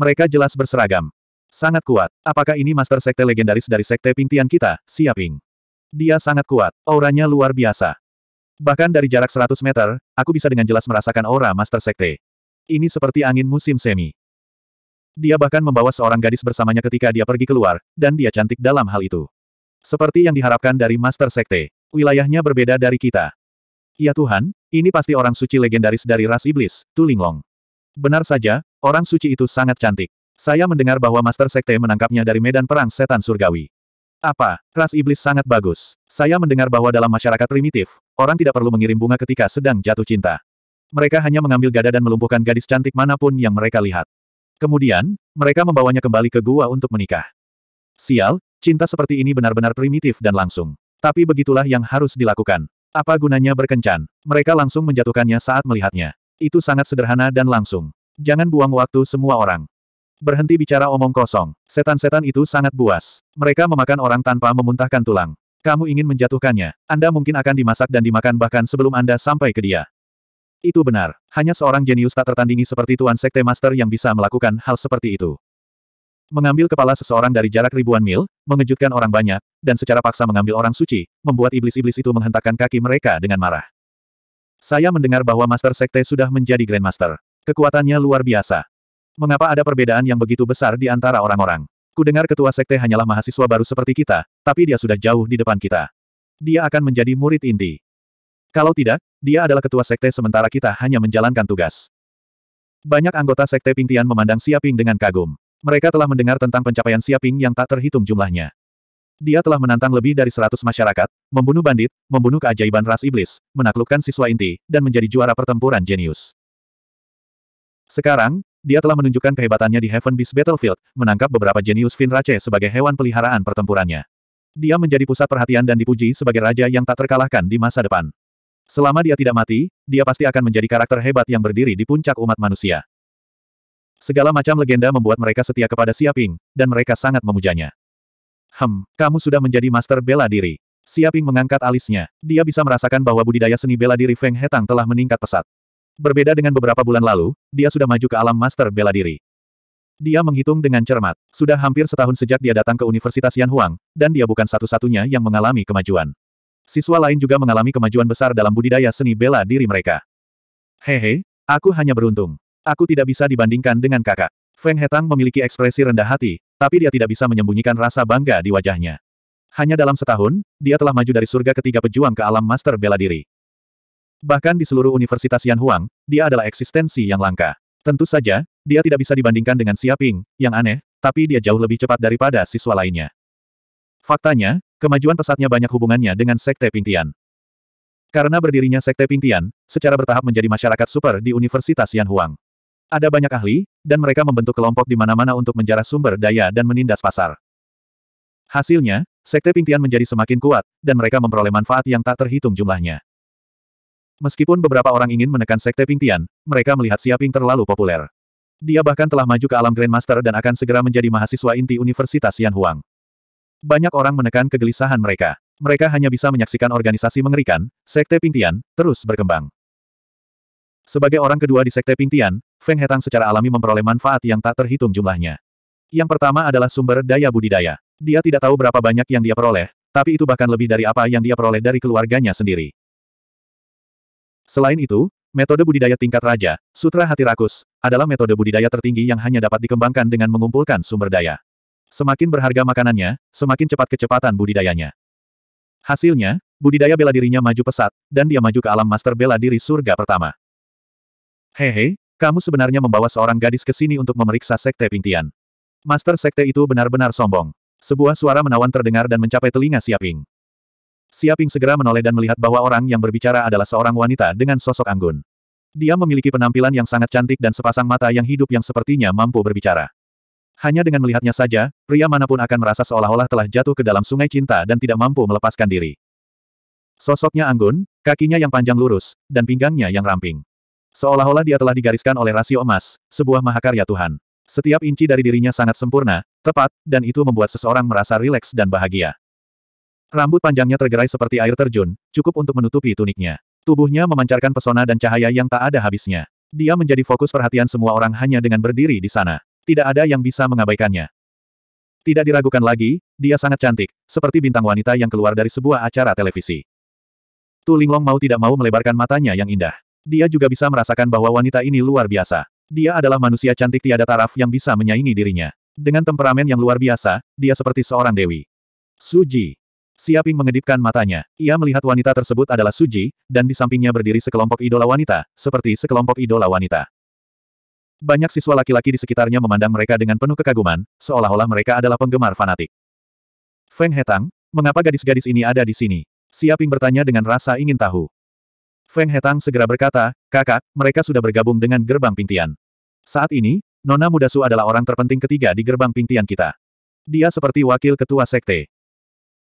Mereka jelas berseragam. Sangat kuat. Apakah ini master sekte legendaris dari Sekte Pingtian kita, Siaping? Dia sangat kuat, auranya luar biasa. Bahkan dari jarak 100 meter, aku bisa dengan jelas merasakan aura Master Sekte. Ini seperti angin musim semi. Dia bahkan membawa seorang gadis bersamanya ketika dia pergi keluar, dan dia cantik dalam hal itu. Seperti yang diharapkan dari Master Sekte, wilayahnya berbeda dari kita. Ya Tuhan, ini pasti orang suci legendaris dari ras iblis, Tulinglong. Benar saja, orang suci itu sangat cantik. Saya mendengar bahwa Master Sekte menangkapnya dari medan perang setan surgawi. Apa? Ras iblis sangat bagus. Saya mendengar bahwa dalam masyarakat primitif, orang tidak perlu mengirim bunga ketika sedang jatuh cinta. Mereka hanya mengambil gada dan melumpuhkan gadis cantik manapun yang mereka lihat. Kemudian, mereka membawanya kembali ke gua untuk menikah. Sial, cinta seperti ini benar-benar primitif dan langsung. Tapi begitulah yang harus dilakukan. Apa gunanya berkencan? Mereka langsung menjatuhkannya saat melihatnya. Itu sangat sederhana dan langsung. Jangan buang waktu semua orang. Berhenti bicara omong kosong. Setan-setan itu sangat buas. Mereka memakan orang tanpa memuntahkan tulang. Kamu ingin menjatuhkannya. Anda mungkin akan dimasak dan dimakan bahkan sebelum Anda sampai ke dia. Itu benar. Hanya seorang jenius tak tertandingi seperti Tuan Sekte Master yang bisa melakukan hal seperti itu. Mengambil kepala seseorang dari jarak ribuan mil, mengejutkan orang banyak, dan secara paksa mengambil orang suci, membuat iblis-iblis itu menghentakkan kaki mereka dengan marah. Saya mendengar bahwa Master Sekte sudah menjadi Grandmaster. Kekuatannya luar biasa. Mengapa ada perbedaan yang begitu besar di antara orang-orang? Kudengar ketua sekte hanyalah mahasiswa baru seperti kita, tapi dia sudah jauh di depan kita. Dia akan menjadi murid inti. Kalau tidak, dia adalah ketua sekte sementara kita hanya menjalankan tugas. Banyak anggota sekte Pingtian memandang Siaping dengan kagum. Mereka telah mendengar tentang pencapaian Siaping yang tak terhitung jumlahnya. Dia telah menantang lebih dari seratus masyarakat, membunuh bandit, membunuh keajaiban ras iblis, menaklukkan siswa inti, dan menjadi juara pertempuran jenius. Sekarang, dia telah menunjukkan kehebatannya di Heaven Beast Battlefield, menangkap beberapa jenius Finrace sebagai hewan peliharaan pertempurannya. Dia menjadi pusat perhatian dan dipuji sebagai raja yang tak terkalahkan di masa depan. Selama dia tidak mati, dia pasti akan menjadi karakter hebat yang berdiri di puncak umat manusia. Segala macam legenda membuat mereka setia kepada Siaping, dan mereka sangat memujanya. Hem, kamu sudah menjadi master bela diri. Siaping mengangkat alisnya. Dia bisa merasakan bahwa budidaya seni bela diri Feng Hetang telah meningkat pesat. Berbeda dengan beberapa bulan lalu, dia sudah maju ke alam master bela diri. Dia menghitung dengan cermat. Sudah hampir setahun sejak dia datang ke Universitas Yanhuang, dan dia bukan satu-satunya yang mengalami kemajuan. Siswa lain juga mengalami kemajuan besar dalam budidaya seni bela diri mereka. Hehe, aku hanya beruntung. Aku tidak bisa dibandingkan dengan kakak. Feng Hetang memiliki ekspresi rendah hati, tapi dia tidak bisa menyembunyikan rasa bangga di wajahnya. Hanya dalam setahun, dia telah maju dari surga ketiga pejuang ke alam master bela diri. Bahkan di seluruh Universitas Yan Huang, dia adalah eksistensi yang langka. Tentu saja, dia tidak bisa dibandingkan dengan Siaping, yang aneh, tapi dia jauh lebih cepat daripada siswa lainnya. Faktanya, kemajuan pesatnya banyak hubungannya dengan Sekte Pingtian. Karena berdirinya Sekte Pingtian, secara bertahap menjadi masyarakat super di Universitas Yan Huang. Ada banyak ahli, dan mereka membentuk kelompok di mana-mana untuk menjarah sumber daya dan menindas pasar. Hasilnya, Sekte Pingtian menjadi semakin kuat, dan mereka memperoleh manfaat yang tak terhitung jumlahnya. Meskipun beberapa orang ingin menekan Sekte Pingtian, mereka melihat Siaping terlalu populer. Dia bahkan telah maju ke alam Grandmaster dan akan segera menjadi mahasiswa inti Universitas Yanhuang. Banyak orang menekan kegelisahan mereka. Mereka hanya bisa menyaksikan organisasi mengerikan, Sekte Pingtian, terus berkembang. Sebagai orang kedua di Sekte Pingtian, Feng Hetang secara alami memperoleh manfaat yang tak terhitung jumlahnya. Yang pertama adalah sumber daya budidaya. Dia tidak tahu berapa banyak yang dia peroleh, tapi itu bahkan lebih dari apa yang dia peroleh dari keluarganya sendiri. Selain itu, metode budidaya tingkat raja, Sutra Hati Rakus, adalah metode budidaya tertinggi yang hanya dapat dikembangkan dengan mengumpulkan sumber daya. Semakin berharga makanannya, semakin cepat kecepatan budidayanya. Hasilnya, budidaya bela dirinya maju pesat, dan dia maju ke alam master bela diri surga pertama. Hehe, kamu sebenarnya membawa seorang gadis ke sini untuk memeriksa sekte Pingtian. Master sekte itu benar-benar sombong. Sebuah suara menawan terdengar dan mencapai telinga Siaping. Siaping segera menoleh dan melihat bahwa orang yang berbicara adalah seorang wanita dengan sosok anggun. Dia memiliki penampilan yang sangat cantik dan sepasang mata yang hidup yang sepertinya mampu berbicara. Hanya dengan melihatnya saja, pria manapun akan merasa seolah-olah telah jatuh ke dalam sungai cinta dan tidak mampu melepaskan diri. Sosoknya anggun, kakinya yang panjang lurus, dan pinggangnya yang ramping. Seolah-olah dia telah digariskan oleh rasio emas, sebuah mahakarya Tuhan. Setiap inci dari dirinya sangat sempurna, tepat, dan itu membuat seseorang merasa rileks dan bahagia. Rambut panjangnya tergerai seperti air terjun, cukup untuk menutupi tuniknya. Tubuhnya memancarkan pesona dan cahaya yang tak ada habisnya. Dia menjadi fokus perhatian semua orang hanya dengan berdiri di sana. Tidak ada yang bisa mengabaikannya. Tidak diragukan lagi, dia sangat cantik, seperti bintang wanita yang keluar dari sebuah acara televisi. Tu Linglong mau tidak mau melebarkan matanya yang indah. Dia juga bisa merasakan bahwa wanita ini luar biasa. Dia adalah manusia cantik tiada taraf yang bisa menyaingi dirinya. Dengan temperamen yang luar biasa, dia seperti seorang dewi. Suji. Siaping mengedipkan matanya. Ia melihat wanita tersebut adalah Suji, dan di sampingnya berdiri sekelompok idola wanita, seperti sekelompok idola wanita. Banyak siswa laki-laki di sekitarnya memandang mereka dengan penuh kekaguman, seolah-olah mereka adalah penggemar fanatik. Feng Hetang, mengapa gadis-gadis ini ada di sini? Siaping bertanya dengan rasa ingin tahu. Feng Hetang segera berkata, kakak, mereka sudah bergabung dengan gerbang pintian. Saat ini, Nona Mudasu adalah orang terpenting ketiga di gerbang pintian kita. Dia seperti wakil ketua sekte.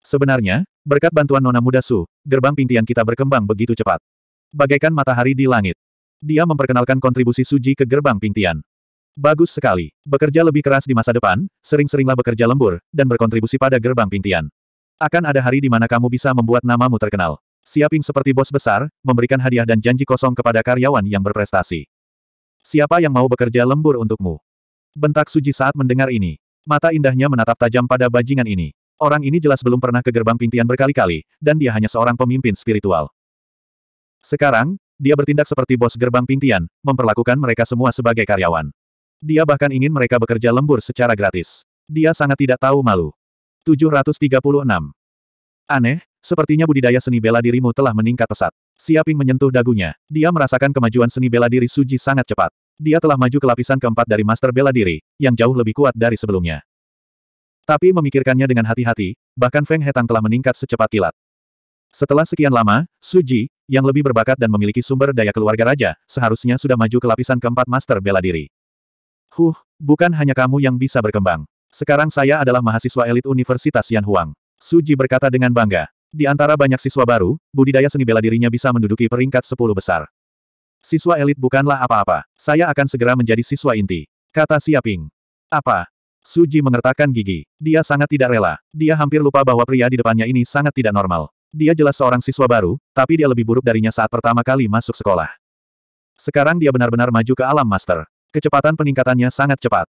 Sebenarnya, berkat bantuan Nona Muda Su, gerbang pintian kita berkembang begitu cepat. Bagaikan matahari di langit. Dia memperkenalkan kontribusi Suji ke gerbang pintian. Bagus sekali. Bekerja lebih keras di masa depan, sering-seringlah bekerja lembur, dan berkontribusi pada gerbang pintian. Akan ada hari di mana kamu bisa membuat namamu terkenal. Siaping seperti bos besar, memberikan hadiah dan janji kosong kepada karyawan yang berprestasi. Siapa yang mau bekerja lembur untukmu? Bentak Suji saat mendengar ini. Mata indahnya menatap tajam pada bajingan ini. Orang ini jelas belum pernah ke gerbang pintian berkali-kali, dan dia hanya seorang pemimpin spiritual. Sekarang, dia bertindak seperti bos gerbang pintian, memperlakukan mereka semua sebagai karyawan. Dia bahkan ingin mereka bekerja lembur secara gratis. Dia sangat tidak tahu malu. 736. Aneh, sepertinya budidaya seni bela dirimu telah meningkat pesat. Siaping menyentuh dagunya. Dia merasakan kemajuan seni bela diri Suji sangat cepat. Dia telah maju ke lapisan keempat dari master bela diri, yang jauh lebih kuat dari sebelumnya. Tapi memikirkannya dengan hati-hati, bahkan Feng Hetang telah meningkat secepat kilat. Setelah sekian lama, Suji, yang lebih berbakat dan memiliki sumber daya keluarga raja, seharusnya sudah maju ke lapisan keempat master bela diri. Huh, bukan hanya kamu yang bisa berkembang. Sekarang saya adalah mahasiswa elit Universitas Yanhuang. Suji berkata dengan bangga. Di antara banyak siswa baru, budidaya seni bela dirinya bisa menduduki peringkat sepuluh besar. Siswa elit bukanlah apa-apa. Saya akan segera menjadi siswa inti. Kata Siaping. Apa? Suji mengertakkan gigi. Dia sangat tidak rela. Dia hampir lupa bahwa pria di depannya ini sangat tidak normal. Dia jelas seorang siswa baru, tapi dia lebih buruk darinya saat pertama kali masuk sekolah. Sekarang dia benar-benar maju ke alam master. Kecepatan peningkatannya sangat cepat.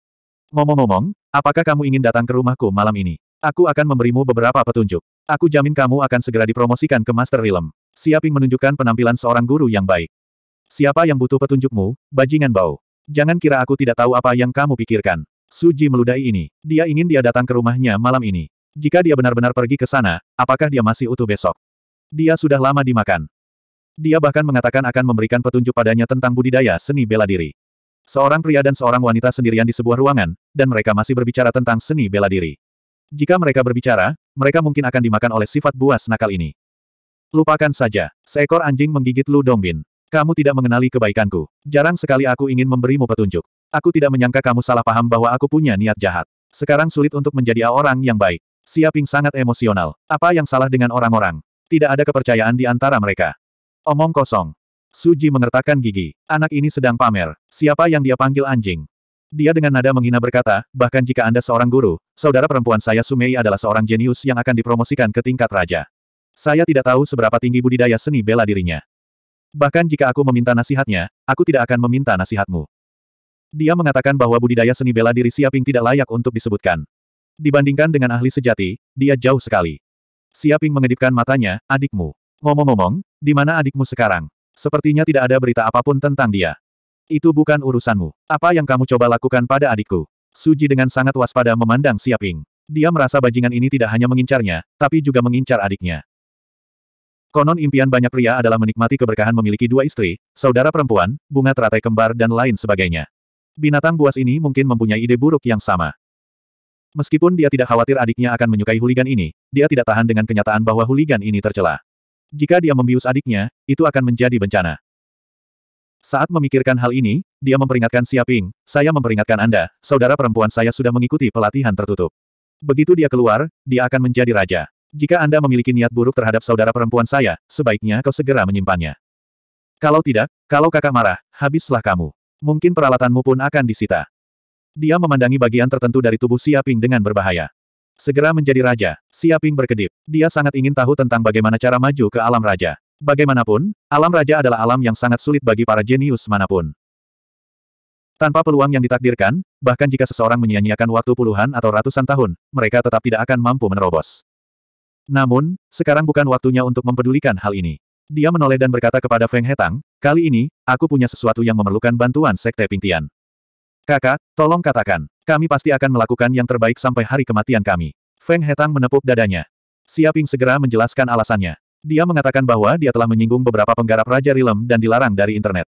Ngomong-ngomong, apakah kamu ingin datang ke rumahku malam ini? Aku akan memberimu beberapa petunjuk. Aku jamin kamu akan segera dipromosikan ke Master Realm. Siaping menunjukkan penampilan seorang guru yang baik. Siapa yang butuh petunjukmu, bajingan bau. Jangan kira aku tidak tahu apa yang kamu pikirkan. Suji meludahi ini. Dia ingin dia datang ke rumahnya malam ini. Jika dia benar-benar pergi ke sana, apakah dia masih utuh besok? Dia sudah lama dimakan. Dia bahkan mengatakan akan memberikan petunjuk padanya tentang budidaya seni bela diri. Seorang pria dan seorang wanita sendirian di sebuah ruangan, dan mereka masih berbicara tentang seni bela diri. Jika mereka berbicara, mereka mungkin akan dimakan oleh sifat buas nakal ini. Lupakan saja, seekor anjing menggigit Lu Dongbin. Kamu tidak mengenali kebaikanku. Jarang sekali aku ingin memberimu petunjuk. Aku tidak menyangka kamu salah paham bahwa aku punya niat jahat. Sekarang sulit untuk menjadi orang yang baik. Siaping sangat emosional. Apa yang salah dengan orang-orang? Tidak ada kepercayaan di antara mereka. Omong kosong. Suji mengertakkan gigi. Anak ini sedang pamer. Siapa yang dia panggil anjing? Dia dengan nada menghina berkata, bahkan jika Anda seorang guru, saudara perempuan saya Sumei adalah seorang jenius yang akan dipromosikan ke tingkat raja. Saya tidak tahu seberapa tinggi budidaya seni bela dirinya. Bahkan jika aku meminta nasihatnya, aku tidak akan meminta nasihatmu. Dia mengatakan bahwa budidaya seni bela diri Siaping tidak layak untuk disebutkan. Dibandingkan dengan ahli sejati, dia jauh sekali. Siaping mengedipkan matanya, adikmu. Ngomong-ngomong, di mana adikmu sekarang? Sepertinya tidak ada berita apapun tentang dia. Itu bukan urusanmu. Apa yang kamu coba lakukan pada adikku? Suji dengan sangat waspada memandang Siaping. Dia merasa bajingan ini tidak hanya mengincarnya, tapi juga mengincar adiknya. Konon impian banyak pria adalah menikmati keberkahan memiliki dua istri, saudara perempuan, bunga teratai kembar dan lain sebagainya. Binatang buas ini mungkin mempunyai ide buruk yang sama. Meskipun dia tidak khawatir adiknya akan menyukai huligan ini, dia tidak tahan dengan kenyataan bahwa huligan ini tercela. Jika dia membius adiknya, itu akan menjadi bencana. Saat memikirkan hal ini, dia memperingatkan Siaping, saya memperingatkan Anda, saudara perempuan saya sudah mengikuti pelatihan tertutup. Begitu dia keluar, dia akan menjadi raja. Jika Anda memiliki niat buruk terhadap saudara perempuan saya, sebaiknya kau segera menyimpannya. Kalau tidak, kalau kakak marah, habislah kamu. Mungkin peralatanmu pun akan disita. Dia memandangi bagian tertentu dari tubuh Siaping dengan berbahaya. Segera menjadi raja, Siaping berkedip. Dia sangat ingin tahu tentang bagaimana cara maju ke alam raja. Bagaimanapun, alam raja adalah alam yang sangat sulit bagi para jenius manapun. Tanpa peluang yang ditakdirkan, bahkan jika seseorang menyia-nyiakan waktu puluhan atau ratusan tahun, mereka tetap tidak akan mampu menerobos. Namun, sekarang bukan waktunya untuk mempedulikan hal ini. Dia menoleh dan berkata kepada Feng Hetang, Kali ini, aku punya sesuatu yang memerlukan bantuan Sekte Pingtian. Kakak, tolong katakan, kami pasti akan melakukan yang terbaik sampai hari kematian kami. Feng Hetang menepuk dadanya. Siaping segera menjelaskan alasannya. Dia mengatakan bahwa dia telah menyinggung beberapa penggarap Raja Rilem dan dilarang dari internet.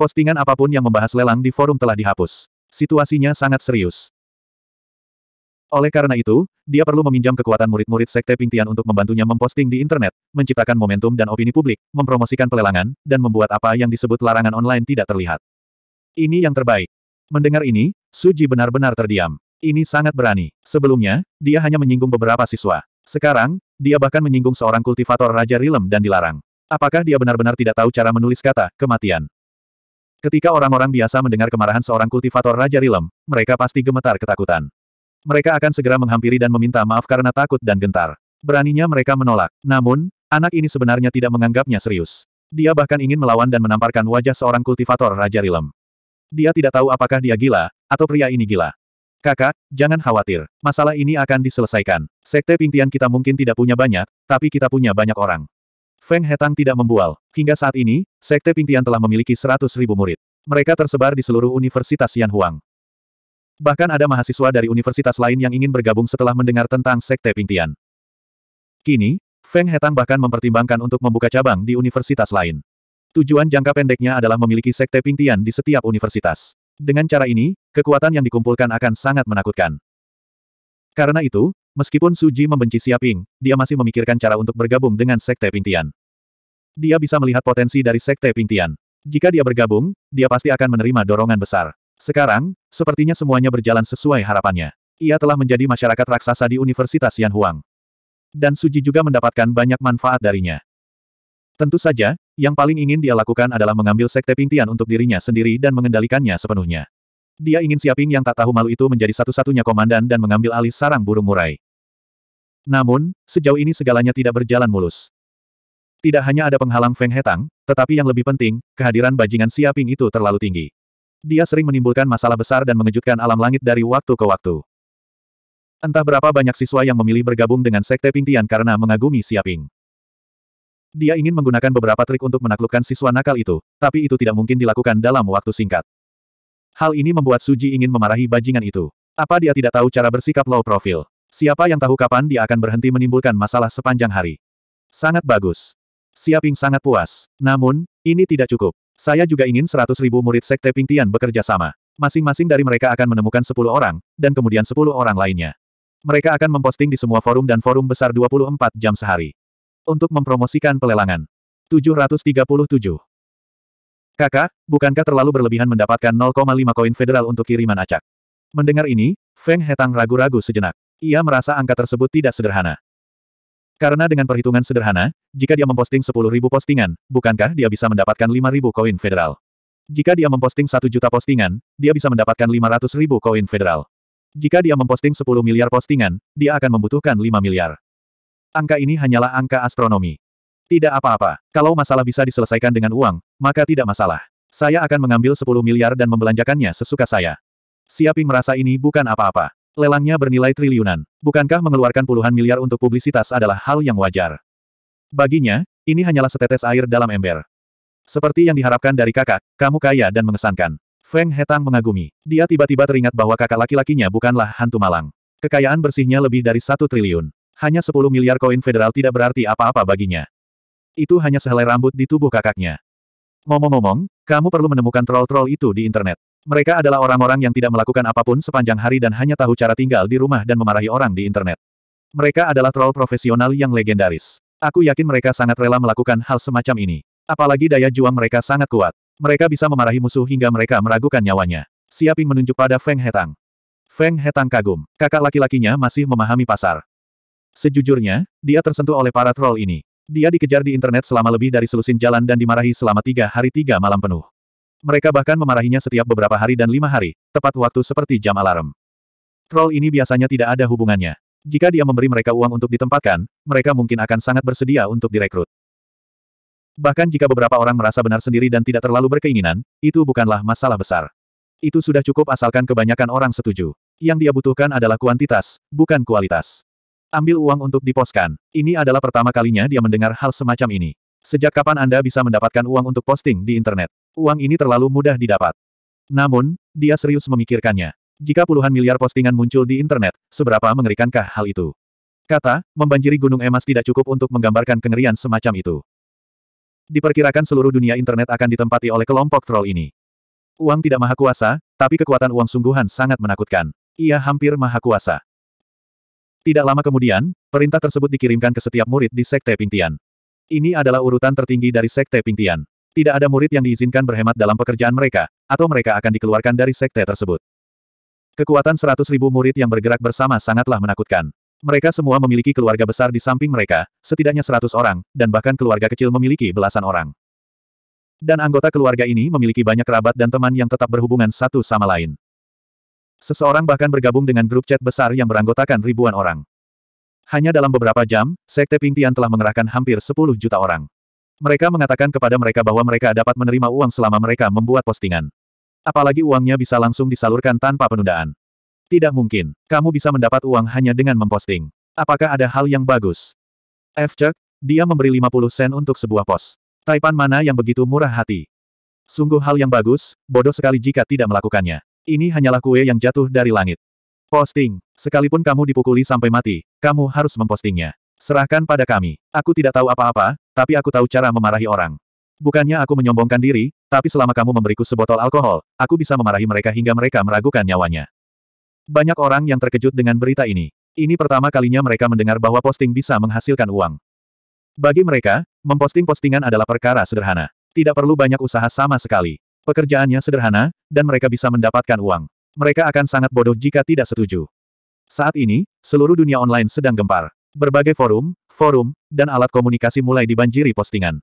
Postingan apapun yang membahas lelang di forum telah dihapus. Situasinya sangat serius. Oleh karena itu, dia perlu meminjam kekuatan murid-murid Sekte Pingtian untuk membantunya memposting di internet, menciptakan momentum dan opini publik, mempromosikan pelelangan, dan membuat apa yang disebut larangan online tidak terlihat. Ini yang terbaik. Mendengar ini, Suji benar-benar terdiam. Ini sangat berani. Sebelumnya, dia hanya menyinggung beberapa siswa. Sekarang, dia bahkan menyinggung seorang kultivator Raja Rilem dan dilarang. Apakah dia benar-benar tidak tahu cara menulis kata, kematian? Ketika orang-orang biasa mendengar kemarahan seorang kultivator Raja Rilem, mereka pasti gemetar ketakutan. Mereka akan segera menghampiri dan meminta maaf karena takut dan gentar. Beraninya mereka menolak. Namun, anak ini sebenarnya tidak menganggapnya serius. Dia bahkan ingin melawan dan menamparkan wajah seorang kultivator Raja Rilem. Dia tidak tahu apakah dia gila, atau pria ini gila. Kakak, jangan khawatir. Masalah ini akan diselesaikan. Sekte Pingtian kita mungkin tidak punya banyak, tapi kita punya banyak orang. Feng Hetang tidak membual. Hingga saat ini, Sekte Pingtian telah memiliki 100.000 murid. Mereka tersebar di seluruh Universitas Yanhuang. Bahkan ada mahasiswa dari universitas lain yang ingin bergabung setelah mendengar tentang Sekte Pingtian. Kini, Feng Hetang bahkan mempertimbangkan untuk membuka cabang di universitas lain. Tujuan jangka pendeknya adalah memiliki Sekte Pingtian di setiap universitas. Dengan cara ini, kekuatan yang dikumpulkan akan sangat menakutkan. Karena itu, meskipun Suji membenci Siaping, dia masih memikirkan cara untuk bergabung dengan Sekte Pingtian. Dia bisa melihat potensi dari Sekte Pingtian. Jika dia bergabung, dia pasti akan menerima dorongan besar. Sekarang, sepertinya semuanya berjalan sesuai harapannya. Ia telah menjadi masyarakat raksasa di Universitas Yanhuang. Dan Suji juga mendapatkan banyak manfaat darinya. Tentu saja, yang paling ingin dia lakukan adalah mengambil sekte Pingtian untuk dirinya sendiri dan mengendalikannya sepenuhnya. Dia ingin Siaping yang tak tahu malu itu menjadi satu-satunya komandan dan mengambil alih sarang burung murai. Namun, sejauh ini segalanya tidak berjalan mulus. Tidak hanya ada penghalang Feng Hetang, tetapi yang lebih penting, kehadiran bajingan Siaping itu terlalu tinggi. Dia sering menimbulkan masalah besar dan mengejutkan alam langit dari waktu ke waktu. Entah berapa banyak siswa yang memilih bergabung dengan Sekte Pingtian karena mengagumi Siaping. Dia ingin menggunakan beberapa trik untuk menaklukkan siswa nakal itu, tapi itu tidak mungkin dilakukan dalam waktu singkat. Hal ini membuat Suji ingin memarahi bajingan itu. Apa dia tidak tahu cara bersikap low profile? Siapa yang tahu kapan dia akan berhenti menimbulkan masalah sepanjang hari? Sangat bagus. Siaping sangat puas. Namun, ini tidak cukup. Saya juga ingin seratus ribu murid Sekte Pingtian bekerja sama. Masing-masing dari mereka akan menemukan sepuluh orang, dan kemudian sepuluh orang lainnya. Mereka akan memposting di semua forum dan forum besar 24 jam sehari. Untuk mempromosikan pelelangan. 737. Kakak, bukankah terlalu berlebihan mendapatkan 0,5 koin federal untuk kiriman acak? Mendengar ini, Feng Hetang ragu-ragu sejenak. Ia merasa angka tersebut tidak sederhana. Karena dengan perhitungan sederhana, jika dia memposting 10.000 postingan, bukankah dia bisa mendapatkan 5.000 koin federal? Jika dia memposting 1 juta postingan, dia bisa mendapatkan 500.000 koin federal. Jika dia memposting 10 miliar postingan, dia akan membutuhkan 5 miliar. Angka ini hanyalah angka astronomi. Tidak apa-apa, kalau masalah bisa diselesaikan dengan uang, maka tidak masalah. Saya akan mengambil 10 miliar dan membelanjakannya sesuka saya. Siaping merasa ini bukan apa-apa. Lelangnya bernilai triliunan. Bukankah mengeluarkan puluhan miliar untuk publisitas adalah hal yang wajar? Baginya, ini hanyalah setetes air dalam ember. Seperti yang diharapkan dari kakak, kamu kaya dan mengesankan. Feng Hetang mengagumi. Dia tiba-tiba teringat bahwa kakak laki-lakinya bukanlah hantu malang. Kekayaan bersihnya lebih dari satu triliun. Hanya 10 miliar koin federal tidak berarti apa-apa baginya. Itu hanya sehelai rambut di tubuh kakaknya. Ngomong-ngomong, kamu perlu menemukan troll-troll itu di internet. Mereka adalah orang-orang yang tidak melakukan apapun sepanjang hari dan hanya tahu cara tinggal di rumah dan memarahi orang di internet. Mereka adalah troll profesional yang legendaris. Aku yakin mereka sangat rela melakukan hal semacam ini. Apalagi daya juang mereka sangat kuat. Mereka bisa memarahi musuh hingga mereka meragukan nyawanya. Siaping menunjuk pada Feng Hetang. Feng Hetang kagum. Kakak laki-lakinya masih memahami pasar. Sejujurnya, dia tersentuh oleh para troll ini. Dia dikejar di internet selama lebih dari selusin jalan dan dimarahi selama tiga hari tiga malam penuh. Mereka bahkan memarahinya setiap beberapa hari dan lima hari, tepat waktu seperti jam alarm. Troll ini biasanya tidak ada hubungannya. Jika dia memberi mereka uang untuk ditempatkan, mereka mungkin akan sangat bersedia untuk direkrut. Bahkan jika beberapa orang merasa benar sendiri dan tidak terlalu berkeinginan, itu bukanlah masalah besar. Itu sudah cukup asalkan kebanyakan orang setuju. Yang dia butuhkan adalah kuantitas, bukan kualitas. Ambil uang untuk diposkan. Ini adalah pertama kalinya dia mendengar hal semacam ini. Sejak kapan Anda bisa mendapatkan uang untuk posting di internet? Uang ini terlalu mudah didapat. Namun, dia serius memikirkannya. Jika puluhan miliar postingan muncul di internet, seberapa mengerikankah hal itu? Kata, membanjiri gunung emas tidak cukup untuk menggambarkan kengerian semacam itu. Diperkirakan seluruh dunia internet akan ditempati oleh kelompok troll ini. Uang tidak maha kuasa, tapi kekuatan uang sungguhan sangat menakutkan. Ia hampir maha kuasa. Tidak lama kemudian, perintah tersebut dikirimkan ke setiap murid di Sekte Pingtian. Ini adalah urutan tertinggi dari Sekte Pingtian. Tidak ada murid yang diizinkan berhemat dalam pekerjaan mereka, atau mereka akan dikeluarkan dari sekte tersebut. Kekuatan seratus ribu murid yang bergerak bersama sangatlah menakutkan. Mereka semua memiliki keluarga besar di samping mereka, setidaknya seratus orang, dan bahkan keluarga kecil memiliki belasan orang. Dan anggota keluarga ini memiliki banyak kerabat dan teman yang tetap berhubungan satu sama lain. Seseorang bahkan bergabung dengan grup chat besar yang beranggotakan ribuan orang. Hanya dalam beberapa jam, Sekte Pingtian telah mengerahkan hampir 10 juta orang. Mereka mengatakan kepada mereka bahwa mereka dapat menerima uang selama mereka membuat postingan. Apalagi uangnya bisa langsung disalurkan tanpa penundaan. Tidak mungkin, kamu bisa mendapat uang hanya dengan memposting. Apakah ada hal yang bagus? F. Chuck, dia memberi 50 sen untuk sebuah pos. Taipan mana yang begitu murah hati? Sungguh hal yang bagus, bodoh sekali jika tidak melakukannya. Ini hanyalah kue yang jatuh dari langit. Posting. Sekalipun kamu dipukuli sampai mati, kamu harus mempostingnya. Serahkan pada kami. Aku tidak tahu apa-apa, tapi aku tahu cara memarahi orang. Bukannya aku menyombongkan diri, tapi selama kamu memberiku sebotol alkohol, aku bisa memarahi mereka hingga mereka meragukan nyawanya. Banyak orang yang terkejut dengan berita ini. Ini pertama kalinya mereka mendengar bahwa posting bisa menghasilkan uang. Bagi mereka, memposting postingan adalah perkara sederhana. Tidak perlu banyak usaha sama sekali. Pekerjaannya sederhana, dan mereka bisa mendapatkan uang. Mereka akan sangat bodoh jika tidak setuju. Saat ini, seluruh dunia online sedang gempar. Berbagai forum, forum, dan alat komunikasi mulai dibanjiri postingan.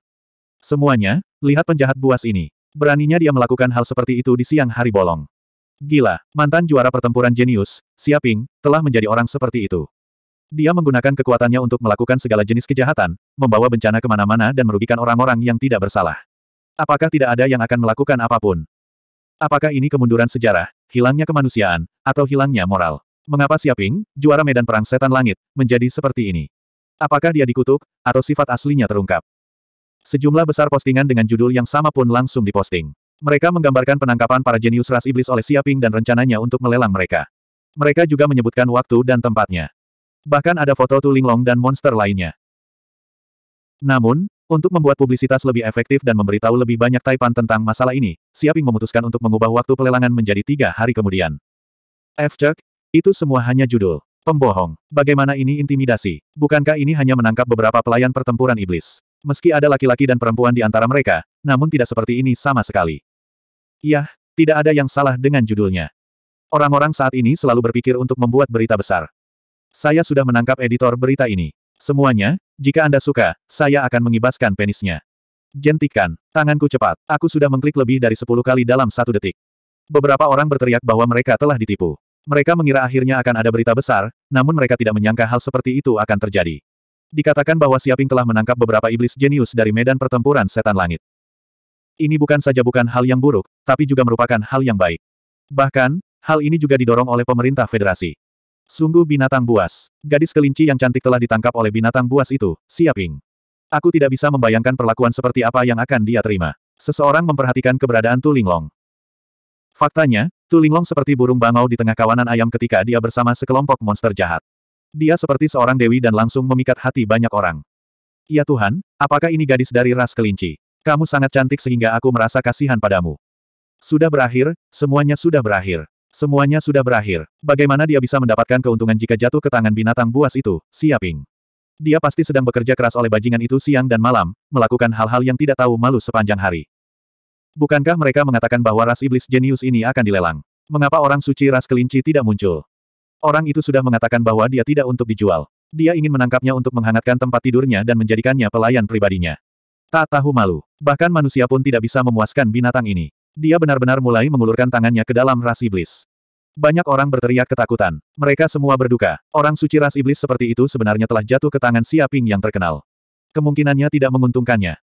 Semuanya, lihat penjahat buas ini. Beraninya dia melakukan hal seperti itu di siang hari bolong. Gila, mantan juara pertempuran jenius, Xiaping, telah menjadi orang seperti itu. Dia menggunakan kekuatannya untuk melakukan segala jenis kejahatan, membawa bencana kemana-mana dan merugikan orang-orang yang tidak bersalah. Apakah tidak ada yang akan melakukan apapun? Apakah ini kemunduran sejarah, hilangnya kemanusiaan, atau hilangnya moral. Mengapa Siaping, juara medan perang setan langit, menjadi seperti ini? Apakah dia dikutuk, atau sifat aslinya terungkap? Sejumlah besar postingan dengan judul yang sama pun langsung diposting. Mereka menggambarkan penangkapan para jenius ras iblis oleh Siaping dan rencananya untuk melelang mereka. Mereka juga menyebutkan waktu dan tempatnya. Bahkan ada foto Tulinglong dan monster lainnya. Namun, untuk membuat publisitas lebih efektif dan memberitahu lebih banyak Taipan tentang masalah ini, Siaping memutuskan untuk mengubah waktu pelelangan menjadi tiga hari kemudian. F. Chuck, itu semua hanya judul. Pembohong. Bagaimana ini intimidasi? Bukankah ini hanya menangkap beberapa pelayan pertempuran iblis? Meski ada laki-laki dan perempuan di antara mereka, namun tidak seperti ini sama sekali. Yah, tidak ada yang salah dengan judulnya. Orang-orang saat ini selalu berpikir untuk membuat berita besar. Saya sudah menangkap editor berita ini. Semuanya, jika Anda suka, saya akan mengibaskan penisnya. Jentikan, tanganku cepat, aku sudah mengklik lebih dari sepuluh kali dalam satu detik. Beberapa orang berteriak bahwa mereka telah ditipu. Mereka mengira akhirnya akan ada berita besar, namun mereka tidak menyangka hal seperti itu akan terjadi. Dikatakan bahwa Siaping telah menangkap beberapa iblis jenius dari medan pertempuran setan langit. Ini bukan saja bukan hal yang buruk, tapi juga merupakan hal yang baik. Bahkan, hal ini juga didorong oleh pemerintah federasi. Sungguh binatang buas. Gadis kelinci yang cantik telah ditangkap oleh binatang buas itu, Siaping. Aku tidak bisa membayangkan perlakuan seperti apa yang akan dia terima. Seseorang memperhatikan keberadaan Tu Linglong. Faktanya, Tu Linglong seperti burung bangau di tengah kawanan ayam ketika dia bersama sekelompok monster jahat. Dia seperti seorang dewi dan langsung memikat hati banyak orang. Ya Tuhan, apakah ini gadis dari ras kelinci? Kamu sangat cantik sehingga aku merasa kasihan padamu. Sudah berakhir, semuanya sudah berakhir. Semuanya sudah berakhir. Bagaimana dia bisa mendapatkan keuntungan jika jatuh ke tangan binatang buas itu, Siaping? Dia pasti sedang bekerja keras oleh bajingan itu siang dan malam, melakukan hal-hal yang tidak tahu malu sepanjang hari. Bukankah mereka mengatakan bahwa ras iblis jenius ini akan dilelang? Mengapa orang suci ras kelinci tidak muncul? Orang itu sudah mengatakan bahwa dia tidak untuk dijual. Dia ingin menangkapnya untuk menghangatkan tempat tidurnya dan menjadikannya pelayan pribadinya. Tak tahu malu. Bahkan manusia pun tidak bisa memuaskan binatang ini. Dia benar-benar mulai mengulurkan tangannya ke dalam ras iblis. Banyak orang berteriak ketakutan. Mereka semua berduka. Orang suci ras iblis seperti itu sebenarnya telah jatuh ke tangan Siaping yang terkenal. Kemungkinannya tidak menguntungkannya.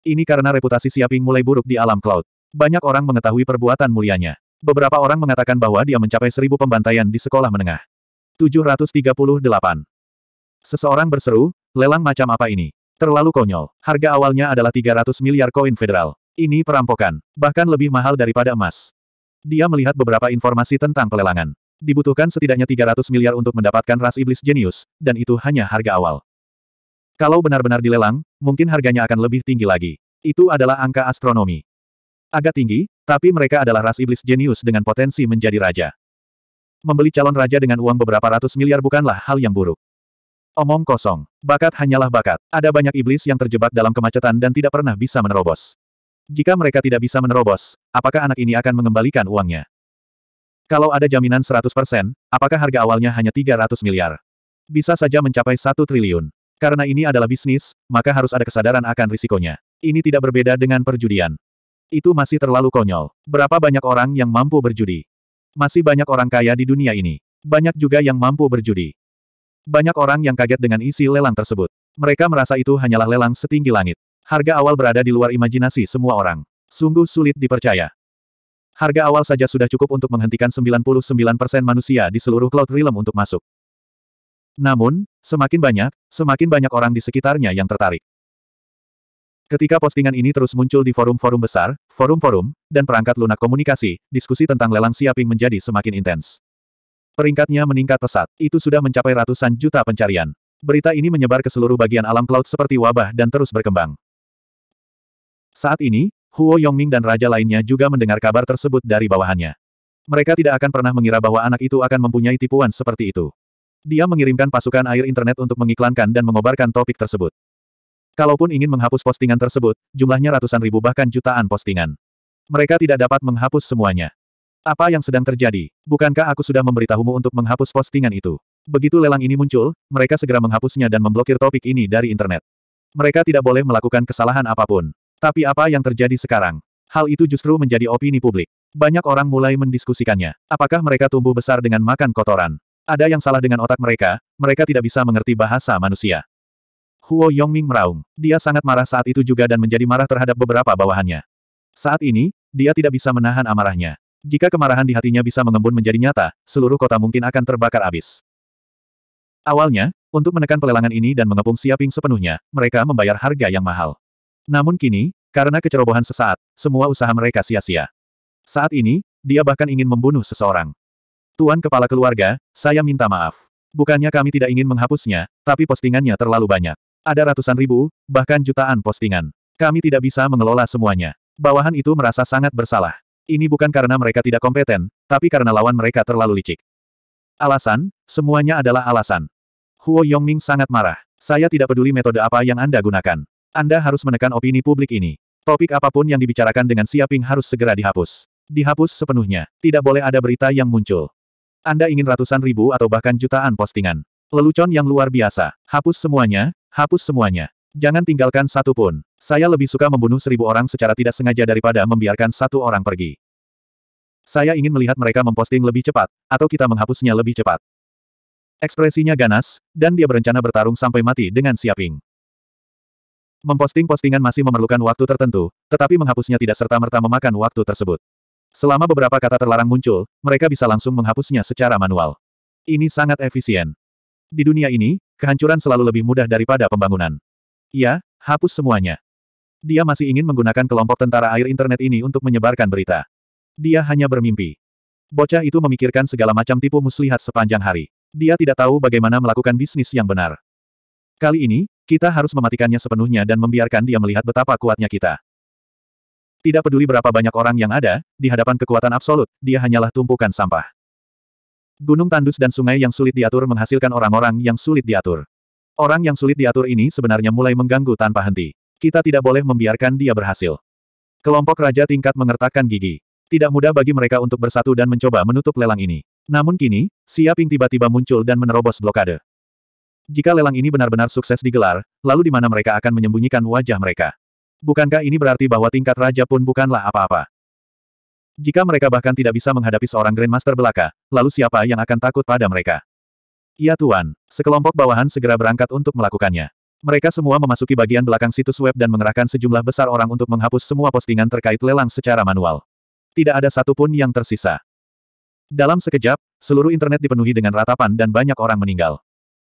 Ini karena reputasi Siaping mulai buruk di alam cloud. Banyak orang mengetahui perbuatan mulianya. Beberapa orang mengatakan bahwa dia mencapai seribu pembantaian di sekolah menengah. 738. Seseorang berseru, lelang macam apa ini? Terlalu konyol. Harga awalnya adalah 300 miliar koin federal. Ini perampokan. Bahkan lebih mahal daripada emas. Dia melihat beberapa informasi tentang pelelangan. Dibutuhkan setidaknya 300 miliar untuk mendapatkan ras iblis jenius, dan itu hanya harga awal. Kalau benar-benar dilelang, mungkin harganya akan lebih tinggi lagi. Itu adalah angka astronomi. Agak tinggi, tapi mereka adalah ras iblis jenius dengan potensi menjadi raja. Membeli calon raja dengan uang beberapa ratus miliar bukanlah hal yang buruk. Omong kosong. Bakat hanyalah bakat. Ada banyak iblis yang terjebak dalam kemacetan dan tidak pernah bisa menerobos. Jika mereka tidak bisa menerobos, apakah anak ini akan mengembalikan uangnya? Kalau ada jaminan 100%, apakah harga awalnya hanya 300 miliar? Bisa saja mencapai 1 triliun. Karena ini adalah bisnis, maka harus ada kesadaran akan risikonya. Ini tidak berbeda dengan perjudian. Itu masih terlalu konyol. Berapa banyak orang yang mampu berjudi? Masih banyak orang kaya di dunia ini. Banyak juga yang mampu berjudi. Banyak orang yang kaget dengan isi lelang tersebut. Mereka merasa itu hanyalah lelang setinggi langit. Harga awal berada di luar imajinasi semua orang. Sungguh sulit dipercaya. Harga awal saja sudah cukup untuk menghentikan 99% manusia di seluruh Cloud Realm untuk masuk. Namun, semakin banyak, semakin banyak orang di sekitarnya yang tertarik. Ketika postingan ini terus muncul di forum-forum besar, forum-forum, dan perangkat lunak komunikasi, diskusi tentang lelang siaping menjadi semakin intens. Peringkatnya meningkat pesat, itu sudah mencapai ratusan juta pencarian. Berita ini menyebar ke seluruh bagian alam cloud seperti wabah dan terus berkembang. Saat ini, Huo Yongming dan raja lainnya juga mendengar kabar tersebut dari bawahannya. Mereka tidak akan pernah mengira bahwa anak itu akan mempunyai tipuan seperti itu. Dia mengirimkan pasukan air internet untuk mengiklankan dan mengobarkan topik tersebut. Kalaupun ingin menghapus postingan tersebut, jumlahnya ratusan ribu bahkan jutaan postingan. Mereka tidak dapat menghapus semuanya. Apa yang sedang terjadi? Bukankah aku sudah memberitahumu untuk menghapus postingan itu? Begitu lelang ini muncul, mereka segera menghapusnya dan memblokir topik ini dari internet. Mereka tidak boleh melakukan kesalahan apapun. Tapi apa yang terjadi sekarang? Hal itu justru menjadi opini publik. Banyak orang mulai mendiskusikannya. Apakah mereka tumbuh besar dengan makan kotoran? Ada yang salah dengan otak mereka, mereka tidak bisa mengerti bahasa manusia. Huo Yongming meraung. Dia sangat marah saat itu juga dan menjadi marah terhadap beberapa bawahannya. Saat ini, dia tidak bisa menahan amarahnya. Jika kemarahan di hatinya bisa mengembun menjadi nyata, seluruh kota mungkin akan terbakar abis. Awalnya, untuk menekan pelelangan ini dan mengepung Siaping sepenuhnya, mereka membayar harga yang mahal. Namun kini, karena kecerobohan sesaat, semua usaha mereka sia-sia. Saat ini, dia bahkan ingin membunuh seseorang. Tuan Kepala Keluarga, saya minta maaf. Bukannya kami tidak ingin menghapusnya, tapi postingannya terlalu banyak. Ada ratusan ribu, bahkan jutaan postingan. Kami tidak bisa mengelola semuanya. Bawahan itu merasa sangat bersalah. Ini bukan karena mereka tidak kompeten, tapi karena lawan mereka terlalu licik. Alasan, semuanya adalah alasan. Huo Yongming sangat marah. Saya tidak peduli metode apa yang Anda gunakan. Anda harus menekan opini publik ini. Topik apapun yang dibicarakan dengan Siaping harus segera dihapus. Dihapus sepenuhnya. Tidak boleh ada berita yang muncul. Anda ingin ratusan ribu atau bahkan jutaan postingan. Lelucon yang luar biasa. Hapus semuanya, hapus semuanya. Jangan tinggalkan satu pun. Saya lebih suka membunuh seribu orang secara tidak sengaja daripada membiarkan satu orang pergi. Saya ingin melihat mereka memposting lebih cepat, atau kita menghapusnya lebih cepat. Ekspresinya ganas, dan dia berencana bertarung sampai mati dengan Siaping. Memposting postingan masih memerlukan waktu tertentu, tetapi menghapusnya tidak serta-merta memakan waktu tersebut. Selama beberapa kata terlarang muncul, mereka bisa langsung menghapusnya secara manual. Ini sangat efisien. Di dunia ini, kehancuran selalu lebih mudah daripada pembangunan. Ya, hapus semuanya. Dia masih ingin menggunakan kelompok tentara air internet ini untuk menyebarkan berita. Dia hanya bermimpi. Bocah itu memikirkan segala macam tipu muslihat sepanjang hari. Dia tidak tahu bagaimana melakukan bisnis yang benar. Kali ini, kita harus mematikannya sepenuhnya dan membiarkan dia melihat betapa kuatnya kita. Tidak peduli berapa banyak orang yang ada, di hadapan kekuatan absolut, dia hanyalah tumpukan sampah. Gunung tandus dan sungai yang sulit diatur menghasilkan orang-orang yang sulit diatur. Orang yang sulit diatur ini sebenarnya mulai mengganggu tanpa henti. Kita tidak boleh membiarkan dia berhasil. Kelompok raja tingkat mengertakkan gigi. Tidak mudah bagi mereka untuk bersatu dan mencoba menutup lelang ini. Namun kini, Siaping tiba-tiba muncul dan menerobos blokade. Jika lelang ini benar-benar sukses digelar, lalu di mana mereka akan menyembunyikan wajah mereka? Bukankah ini berarti bahwa tingkat raja pun bukanlah apa-apa? Jika mereka bahkan tidak bisa menghadapi seorang Grandmaster belaka, lalu siapa yang akan takut pada mereka? Ya Tuan, sekelompok bawahan segera berangkat untuk melakukannya. Mereka semua memasuki bagian belakang situs web dan mengerahkan sejumlah besar orang untuk menghapus semua postingan terkait lelang secara manual. Tidak ada satupun yang tersisa. Dalam sekejap, seluruh internet dipenuhi dengan ratapan dan banyak orang meninggal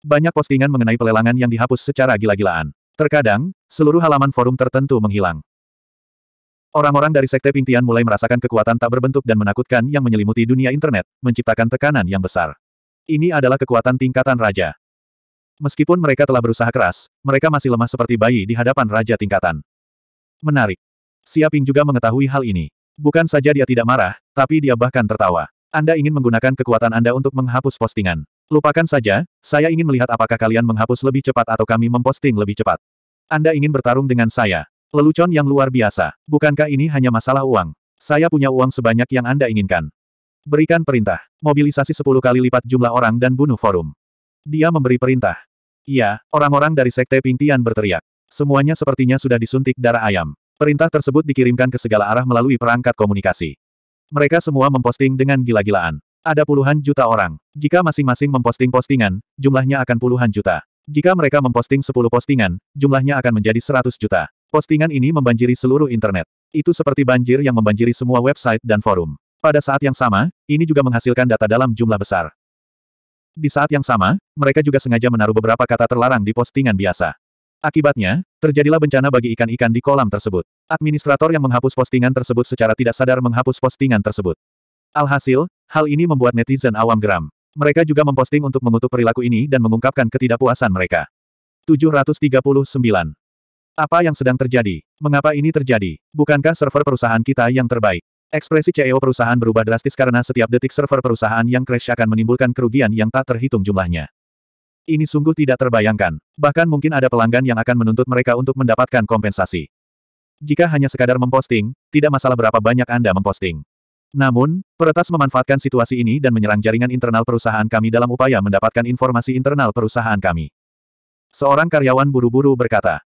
banyak postingan mengenai pelelangan yang dihapus secara gila-gilaan. Terkadang, seluruh halaman forum tertentu menghilang. Orang-orang dari Sekte Pingtian mulai merasakan kekuatan tak berbentuk dan menakutkan yang menyelimuti dunia internet, menciptakan tekanan yang besar. Ini adalah kekuatan tingkatan raja. Meskipun mereka telah berusaha keras, mereka masih lemah seperti bayi di hadapan raja tingkatan. Menarik. Siaping juga mengetahui hal ini. Bukan saja dia tidak marah, tapi dia bahkan tertawa. Anda ingin menggunakan kekuatan Anda untuk menghapus postingan. Lupakan saja, saya ingin melihat apakah kalian menghapus lebih cepat atau kami memposting lebih cepat. Anda ingin bertarung dengan saya. Lelucon yang luar biasa. Bukankah ini hanya masalah uang? Saya punya uang sebanyak yang Anda inginkan. Berikan perintah. Mobilisasi 10 kali lipat jumlah orang dan bunuh forum. Dia memberi perintah. Iya, orang-orang dari Sekte Pingtian berteriak. Semuanya sepertinya sudah disuntik darah ayam. Perintah tersebut dikirimkan ke segala arah melalui perangkat komunikasi. Mereka semua memposting dengan gila-gilaan. Ada puluhan juta orang. Jika masing-masing memposting postingan, jumlahnya akan puluhan juta. Jika mereka memposting 10 postingan, jumlahnya akan menjadi 100 juta. Postingan ini membanjiri seluruh internet. Itu seperti banjir yang membanjiri semua website dan forum. Pada saat yang sama, ini juga menghasilkan data dalam jumlah besar. Di saat yang sama, mereka juga sengaja menaruh beberapa kata terlarang di postingan biasa. Akibatnya, terjadilah bencana bagi ikan-ikan di kolam tersebut. Administrator yang menghapus postingan tersebut secara tidak sadar menghapus postingan tersebut. Alhasil, Hal ini membuat netizen awam geram. Mereka juga memposting untuk mengutuk perilaku ini dan mengungkapkan ketidakpuasan mereka. 739. Apa yang sedang terjadi? Mengapa ini terjadi? Bukankah server perusahaan kita yang terbaik? Ekspresi CEO perusahaan berubah drastis karena setiap detik server perusahaan yang crash akan menimbulkan kerugian yang tak terhitung jumlahnya. Ini sungguh tidak terbayangkan. Bahkan mungkin ada pelanggan yang akan menuntut mereka untuk mendapatkan kompensasi. Jika hanya sekadar memposting, tidak masalah berapa banyak Anda memposting. Namun, Peretas memanfaatkan situasi ini dan menyerang jaringan internal perusahaan kami dalam upaya mendapatkan informasi internal perusahaan kami. Seorang karyawan buru-buru berkata,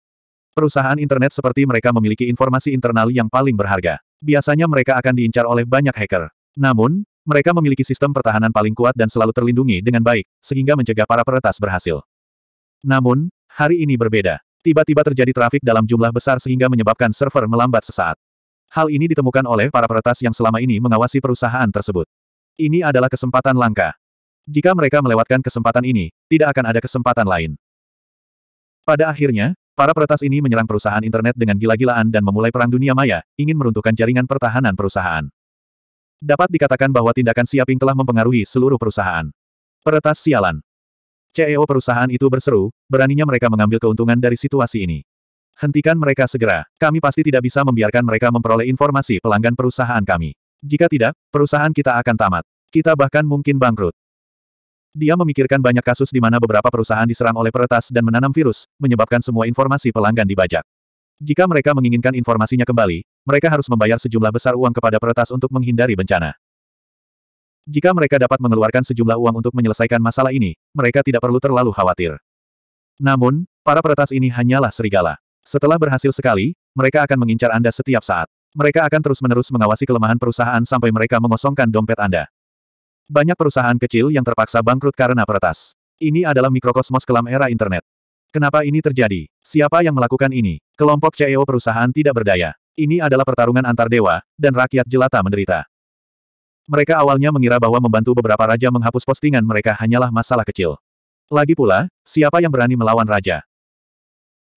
perusahaan internet seperti mereka memiliki informasi internal yang paling berharga. Biasanya mereka akan diincar oleh banyak hacker. Namun, mereka memiliki sistem pertahanan paling kuat dan selalu terlindungi dengan baik, sehingga mencegah para peretas berhasil. Namun, hari ini berbeda. Tiba-tiba terjadi trafik dalam jumlah besar sehingga menyebabkan server melambat sesaat. Hal ini ditemukan oleh para peretas yang selama ini mengawasi perusahaan tersebut. Ini adalah kesempatan langka. Jika mereka melewatkan kesempatan ini, tidak akan ada kesempatan lain. Pada akhirnya, para peretas ini menyerang perusahaan internet dengan gila-gilaan dan memulai perang dunia maya, ingin meruntuhkan jaringan pertahanan perusahaan. Dapat dikatakan bahwa tindakan Siaping telah mempengaruhi seluruh perusahaan. Peretas sialan. CEO perusahaan itu berseru, beraninya mereka mengambil keuntungan dari situasi ini. Hentikan mereka segera. Kami pasti tidak bisa membiarkan mereka memperoleh informasi pelanggan perusahaan kami. Jika tidak, perusahaan kita akan tamat. Kita bahkan mungkin bangkrut. Dia memikirkan banyak kasus di mana beberapa perusahaan diserang oleh peretas dan menanam virus, menyebabkan semua informasi pelanggan dibajak. Jika mereka menginginkan informasinya kembali, mereka harus membayar sejumlah besar uang kepada peretas untuk menghindari bencana. Jika mereka dapat mengeluarkan sejumlah uang untuk menyelesaikan masalah ini, mereka tidak perlu terlalu khawatir. Namun, para peretas ini hanyalah serigala. Setelah berhasil sekali, mereka akan mengincar Anda setiap saat. Mereka akan terus-menerus mengawasi kelemahan perusahaan sampai mereka mengosongkan dompet Anda. Banyak perusahaan kecil yang terpaksa bangkrut karena peretas. Ini adalah mikrokosmos kelam era internet. Kenapa ini terjadi? Siapa yang melakukan ini? Kelompok CEO perusahaan tidak berdaya. Ini adalah pertarungan antar dewa, dan rakyat jelata menderita. Mereka awalnya mengira bahwa membantu beberapa raja menghapus postingan mereka hanyalah masalah kecil. Lagi pula, siapa yang berani melawan raja?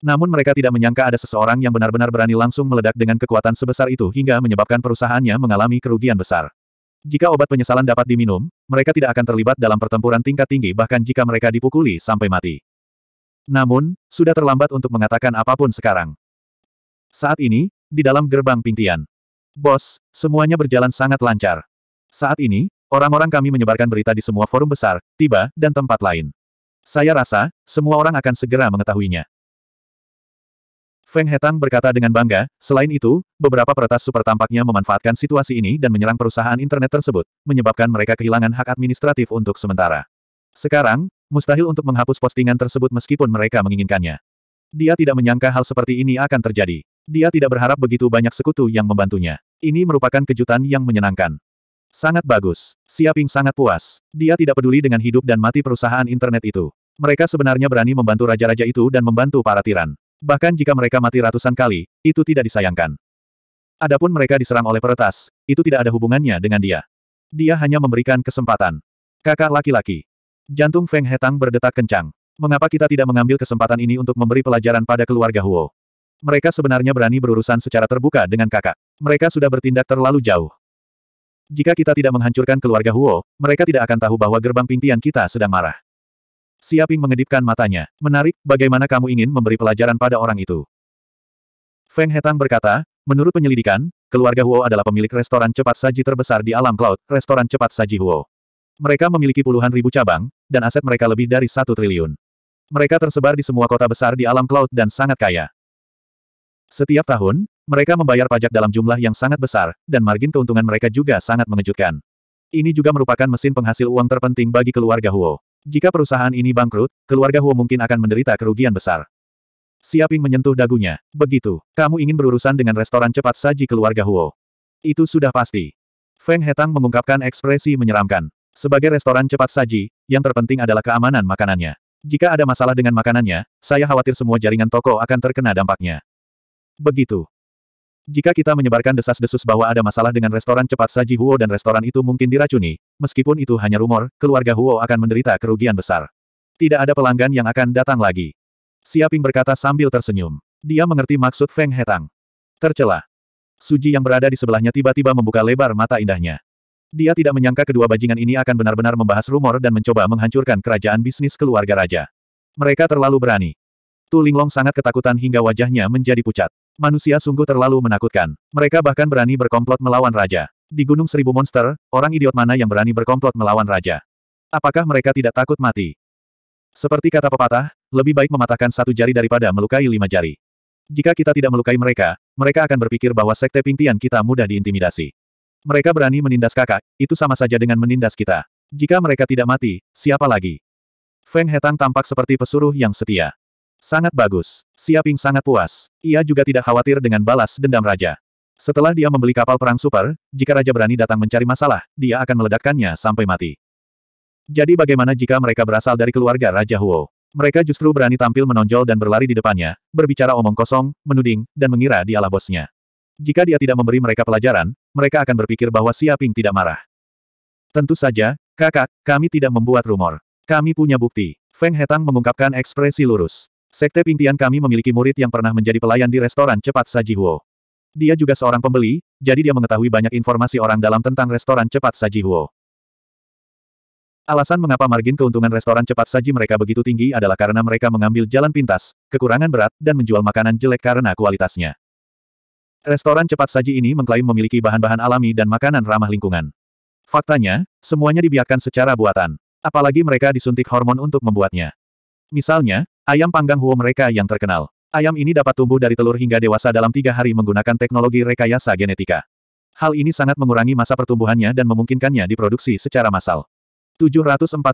Namun mereka tidak menyangka ada seseorang yang benar-benar berani langsung meledak dengan kekuatan sebesar itu hingga menyebabkan perusahaannya mengalami kerugian besar. Jika obat penyesalan dapat diminum, mereka tidak akan terlibat dalam pertempuran tingkat tinggi bahkan jika mereka dipukuli sampai mati. Namun, sudah terlambat untuk mengatakan apapun sekarang. Saat ini, di dalam gerbang pintian, Bos, semuanya berjalan sangat lancar. Saat ini, orang-orang kami menyebarkan berita di semua forum besar, tiba, dan tempat lain. Saya rasa, semua orang akan segera mengetahuinya. Feng Hetang berkata dengan bangga, selain itu, beberapa peretas super tampaknya memanfaatkan situasi ini dan menyerang perusahaan internet tersebut, menyebabkan mereka kehilangan hak administratif untuk sementara. Sekarang, mustahil untuk menghapus postingan tersebut meskipun mereka menginginkannya. Dia tidak menyangka hal seperti ini akan terjadi. Dia tidak berharap begitu banyak sekutu yang membantunya. Ini merupakan kejutan yang menyenangkan. Sangat bagus. Siaping sangat puas. Dia tidak peduli dengan hidup dan mati perusahaan internet itu. Mereka sebenarnya berani membantu raja-raja itu dan membantu para tiran. Bahkan jika mereka mati ratusan kali, itu tidak disayangkan. Adapun mereka diserang oleh peretas, itu tidak ada hubungannya dengan dia. Dia hanya memberikan kesempatan. Kakak laki-laki. Jantung Feng Hetang berdetak kencang. Mengapa kita tidak mengambil kesempatan ini untuk memberi pelajaran pada keluarga Huo? Mereka sebenarnya berani berurusan secara terbuka dengan kakak. Mereka sudah bertindak terlalu jauh. Jika kita tidak menghancurkan keluarga Huo, mereka tidak akan tahu bahwa gerbang pintian kita sedang marah. Siaping mengedipkan matanya. Menarik, bagaimana kamu ingin memberi pelajaran pada orang itu? Feng Hetang berkata, menurut penyelidikan, keluarga Huo adalah pemilik restoran cepat saji terbesar di alam cloud, restoran cepat saji Huo. Mereka memiliki puluhan ribu cabang, dan aset mereka lebih dari satu triliun. Mereka tersebar di semua kota besar di alam cloud dan sangat kaya. Setiap tahun, mereka membayar pajak dalam jumlah yang sangat besar, dan margin keuntungan mereka juga sangat mengejutkan. Ini juga merupakan mesin penghasil uang terpenting bagi keluarga Huo. Jika perusahaan ini bangkrut, keluarga Huo mungkin akan menderita kerugian besar. Siaping menyentuh dagunya. Begitu, kamu ingin berurusan dengan restoran cepat saji keluarga Huo. Itu sudah pasti. Feng Hetang mengungkapkan ekspresi menyeramkan. Sebagai restoran cepat saji, yang terpenting adalah keamanan makanannya. Jika ada masalah dengan makanannya, saya khawatir semua jaringan toko akan terkena dampaknya. Begitu, jika kita menyebarkan desas-desus bahwa ada masalah dengan restoran cepat saji Huo dan restoran itu mungkin diracuni, meskipun itu hanya rumor, keluarga Huo akan menderita kerugian besar. Tidak ada pelanggan yang akan datang lagi. Siaping berkata sambil tersenyum. Dia mengerti maksud Feng Hetang. Tercela. Suji yang berada di sebelahnya tiba-tiba membuka lebar mata indahnya. Dia tidak menyangka kedua bajingan ini akan benar-benar membahas rumor dan mencoba menghancurkan kerajaan bisnis keluarga raja. Mereka terlalu berani. Tu Linglong sangat ketakutan hingga wajahnya menjadi pucat. Manusia sungguh terlalu menakutkan. Mereka bahkan berani berkomplot melawan raja. Di Gunung Seribu Monster, orang idiot mana yang berani berkomplot melawan raja? Apakah mereka tidak takut mati? Seperti kata pepatah, lebih baik mematahkan satu jari daripada melukai lima jari. Jika kita tidak melukai mereka, mereka akan berpikir bahwa sekte Pingtian kita mudah diintimidasi. Mereka berani menindas kakak, itu sama saja dengan menindas kita. Jika mereka tidak mati, siapa lagi? Feng Hetang tampak seperti pesuruh yang setia. Sangat bagus. Siaping sangat puas. Ia juga tidak khawatir dengan balas dendam raja. Setelah dia membeli kapal perang super, jika raja berani datang mencari masalah, dia akan meledakkannya sampai mati. Jadi bagaimana jika mereka berasal dari keluarga Raja Huo? Mereka justru berani tampil menonjol dan berlari di depannya, berbicara omong kosong, menuding, dan mengira dialah bosnya. Jika dia tidak memberi mereka pelajaran, mereka akan berpikir bahwa Siaping tidak marah. Tentu saja, kakak, kami tidak membuat rumor. Kami punya bukti. Feng Hetang mengungkapkan ekspresi lurus. Sekte Pingtian kami memiliki murid yang pernah menjadi pelayan di restoran cepat saji Huo. Dia juga seorang pembeli, jadi dia mengetahui banyak informasi orang dalam tentang restoran cepat saji Huo. Alasan mengapa margin keuntungan restoran cepat saji mereka begitu tinggi adalah karena mereka mengambil jalan pintas, kekurangan berat, dan menjual makanan jelek karena kualitasnya. Restoran cepat saji ini mengklaim memiliki bahan-bahan alami dan makanan ramah lingkungan. Faktanya, semuanya dibiarkan secara buatan. Apalagi mereka disuntik hormon untuk membuatnya. Misalnya, ayam panggang huo mereka yang terkenal. Ayam ini dapat tumbuh dari telur hingga dewasa dalam tiga hari menggunakan teknologi rekayasa genetika. Hal ini sangat mengurangi masa pertumbuhannya dan memungkinkannya diproduksi secara massal. 740.